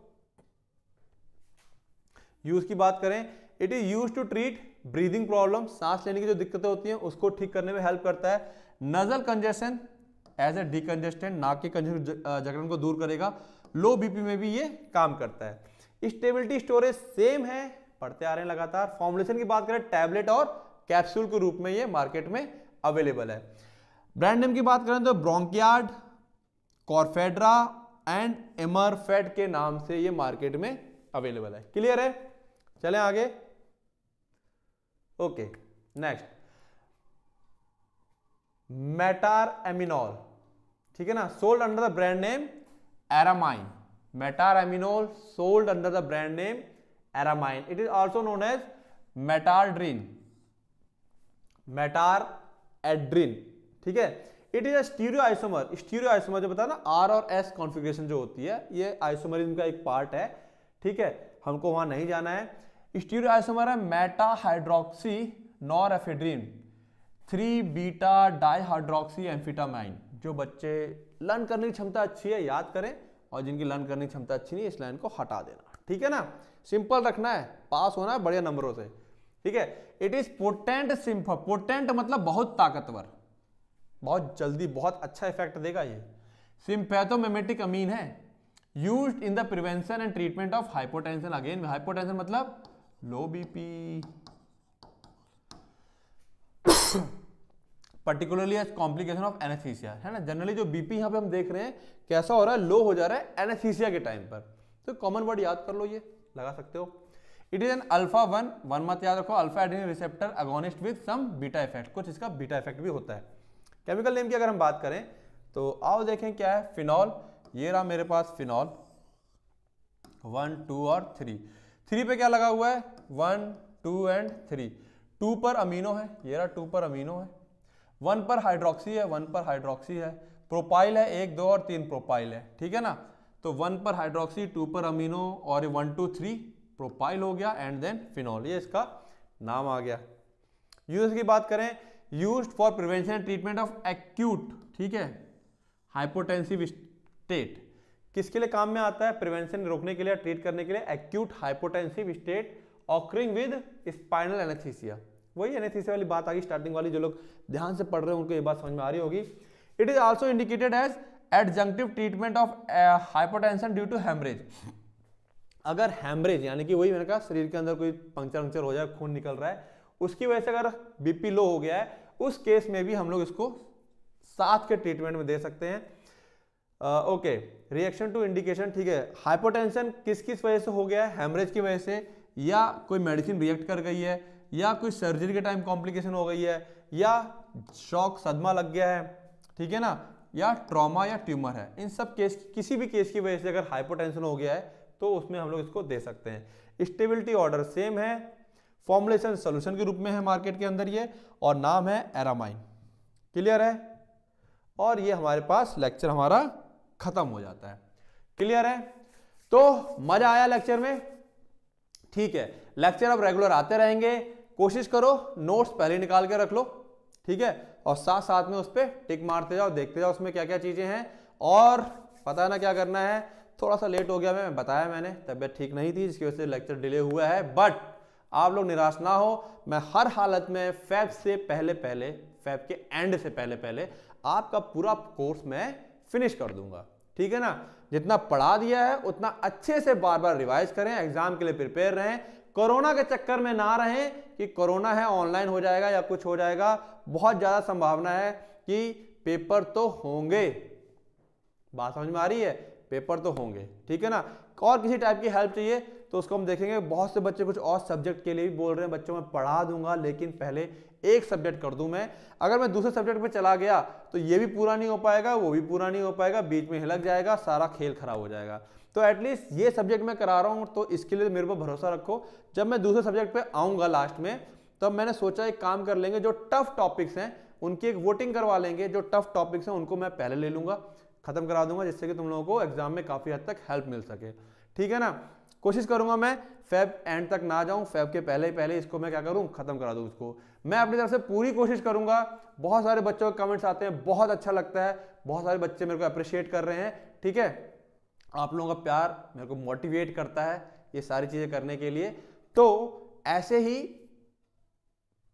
यूज की बात करें it is use to treat breathing problem सांस लेने की जो दिक्कतें होती हैं उसको ठीक करने में हेल्प करता है nasal congestion as a decongestant नाक के कंजेशन जकड़न को दूर करेगा लो बीपी में भी ये काम करता है स्टेबिलिटी स्टोरेज सेम है पढ़ते आ रहे हैं लगातार फॉर्मुलेशन की बात करें टैबलेट और कैप्सूल के रूप में ये मार्केट में अवेलेबल है ब्रांड नेम की बात करें तो ब्रोंकियार्ड कॉर्फेड्रा एंड एमरफेड के नाम से ये मार्केट में अवेलेबल है क्लियर है चले आगे ओके नेक्स्ट मेटार एमिनॉल ठीक है ना sold under the brand name Aramine aramine metaraminol sold under the brand name aramine it is also known as metaradrine ठीक है it is a stereo isomer stereo isomer जो बताया ना आर और S configuration जो होती है ये आइसोमरिज्म का एक पार्ट है ठीक है हमको वहां नहीं जाना है स्टीरियो आइसोमर है metahydroxy norephedrine three beta dihydroxy amphetamine जो बच्चे लर्न करने की क्षमता अच्छी है याद करें और जिनकी लर्न करने की क्षमता अच्छी नहीं है इस लाइन को हटा देना ठीक है ना सिंपल रखना है पास होना है बढ़िया नंबरों से ठीक है it is potent simple potent मतलब बहुत ताकतवर बहुत जल्दी बहुत अच्छा इफेक्ट देगा ये सिंपैथोमेमेटिक अमीन है use in the prevention and treatment of hypotension again hypotension मतलब low BP particularly as complication of anaesthesia है ना जनरली जो बीपी यहाँ पे हम देख रहे हैं कैसा हो रहा है लो हो जा रहा है एनेस्थीसिया के टाइम पर तो कॉमन वर्ड याद कर लो ये लगा सकते हो it is an alpha one one मत याद रखो अल्फा एडिन receptor agonist with some beta effect कुछ इसका बीटा इफेक्ट भी होता है केमिकल नेम की अगर हम बात करें तो आओ देखें क्या है फिनॉल ये रहा मेरे पास फिनॉल वन टू और थ्री थ्री पे क्या लगा हुआ है one two and three two पर अमीनो है ये रहा टू पर अमीनो है वन पर हाइड्रोक्सी है वन पर हाइड्रोक्सी है प्रोपाइल है एक दो और तीन प्रोपाइल है ठीक है ना तो वन पर हाइड्रोक्सी टू पर अमीनो और वन टू थ्री प्रोपाइल हो गया एंड देन फिनॉल ये इसका नाम आ गया यूज की बात करें use for prevention and treatment of acute ठीक है हाइपोटेंसिव स्टेट किसके लिए काम में आता है प्रिवेंशन रोकने के लिए ट्रीट करने के लिए acute hypotensive state occurring with spinal anaesthesia वही एनेस्थीसिया वाली बात आ गई स्टार्टिंग वाली जो लोग ध्यान से पढ़ रहे हैं उनको ये बात समझ में आ रही होगी it is also indicated as adjunctive treatment of hypertension due to haemorrhage अगर हेमरेज यानी कि वही मैंने कहा शरीर के अंदर कोई पंक्चर वंक्चर हो जाए खून निकल रहा है उसकी वजह से अगर बीपी लो हो गया है उस केस में भी हम लोग इसको साथ के ट्रीटमेंट में दे सकते हैं ओके रिएक्शन टू इंडिकेशन ठीक है हाइपोटेंशन किस किस वजह से हो गया है हेमरेज की वजह से या कोई मेडिसिन रिएक्ट कर गई है या कोई सर्जरी के टाइम कॉम्प्लिकेशन हो गई है या शॉक सदमा लग गया है ठीक है ना या ट्रॉमा या ट्यूमर है इन सब केस किसी भी केस की वजह से अगर हाइपोटेंशन हो गया है तो उसमें हम लोग इसको दे सकते हैं स्टेबिलिटी ऑर्डर सेम है फॉर्मुलेशन सोल्यूशन के रूप में है मार्केट के अंदर ये और नाम है एरामाइन क्लियर है और ये हमारे पास लेक्चर हमारा खत्म हो जाता है क्लियर है तो मजा आया लेक्चर में ठीक है लेक्चर अब रेगुलर आते रहेंगे कोशिश करो नोट्स पहले निकाल के रख लो ठीक है और साथ साथ में उस पर टिक मारते जाओ देखते जाओ उसमें क्या क्या चीज़ें हैं और पता ना क्या करना है थोड़ा सा लेट हो गया मैं बताया मैंने तबीयत ठीक नहीं थी जिसकी वजह से लेक्चर डिले हुआ है बट आप लोग निराश ना हो मैं हर हालत में फैब से पहले पहले फैब के एंड से पहले पहले आपका पूरा कोर्स मैं फिनिश कर दूंगा ठीक है ना जितना पढ़ा दिया है उतना अच्छे से बार बार रिवाइज करें एग्जाम के लिए प्रिपेयर रहें कोरोना के चक्कर में ना रहें कि कोरोना है ऑनलाइन हो जाएगा या कुछ हो जाएगा बहुत ज़्यादा संभावना है कि पेपर तो होंगे बात समझ में आ रही है पेपर तो होंगे ठीक है ना और किसी टाइप की हेल्प चाहिए तो उसको हम देखेंगे बहुत से बच्चे कुछ और सब्जेक्ट के लिए भी बोल रहे हैं बच्चों में पढ़ा दूंगा लेकिन पहले एक सब्जेक्ट कर दूं मैं अगर मैं दूसरे सब्जेक्ट पे चला गया तो ये भी पूरा नहीं हो पाएगा वो भी पूरा नहीं हो पाएगा बीच में हिलक जाएगा सारा खेल खराब हो जाएगा तो एटलीस्ट ये सब्जेक्ट मैं करा रहा हूँ तो इसके लिए मेरे पर भरोसा रखो जब मैं दूसरे सब्जेक्ट पे आऊँगा लास्ट में तब मैंने सोचा एक काम कर लेंगे जो टफ टॉपिक्स हैं उनकी एक वोटिंग करवा लेंगे जो टफ टॉपिक्स हैं उनको मैं पहले ले लूँगा ख़त्म करा दूंगा जिससे कि तुम लोगों को एग्जाम में काफ़ी हद तक हेल्प मिल सके ठीक है ना कोशिश करूंगा मैं फैब एंड तक ना जाऊं फैब के पहले ही पहले इसको मैं क्या करूं खत्म करा दूं उसको मैं अपनी तरफ से पूरी कोशिश करूंगा बहुत सारे बच्चों के कमेंट्स आते हैं बहुत अच्छा लगता है बहुत सारे बच्चे मेरे को अप्रिशिएट कर रहे हैं ठीक है आप लोगों का प्यार मेरे को मोटिवेट करता है ये सारी चीज़ें करने के लिए तो ऐसे ही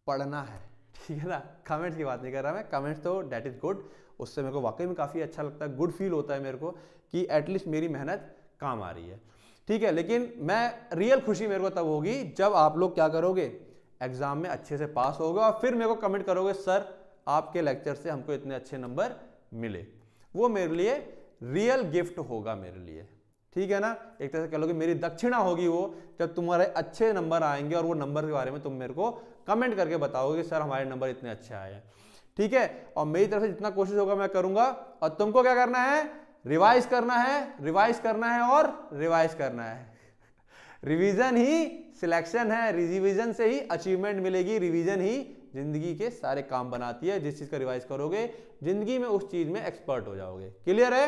पढ़ना है ठीक है ना कमेंट्स की बात नहीं कर रहा मैं कमेंट्स तो डेट इज़ गुड उससे मेरे को वाकई में काफ़ी अच्छा लगता है गुड फील होता है मेरे को कि एटलीस्ट मेरी मेहनत काम आ रही है ठीक है लेकिन मैं रियल खुशी मेरे को तब होगी जब आप लोग क्या करोगे एग्ज़ाम में अच्छे से पास होगा और फिर मेरे को कमेंट करोगे सर आपके लेक्चर से हमको इतने अच्छे नंबर मिले वो मेरे लिए रियल गिफ्ट होगा मेरे लिए ठीक है ना एक तरह से कह लो कि मेरी दक्षिणा होगी वो जब तुम्हारे अच्छे नंबर आएंगे और वो नंबर के बारे में तुम मेरे को कमेंट करके बताओगे कि सर हमारे नंबर इतने अच्छे आए हैं ठीक है और मेरी तरफ से जितना कोशिश होगा मैं करूंगा और तुमको क्या करना है रिवाइज करना है रिवाइज करना है और रिवाइज करना है रिविजन ही सिलेक्शन है रिविजन से ही अचीवमेंट मिलेगी रिविजन ही जिंदगी के सारे काम बनाती है जिस चीज का रिवाइज करोगे जिंदगी में उस चीज में एक्सपर्ट हो जाओगे क्लियर है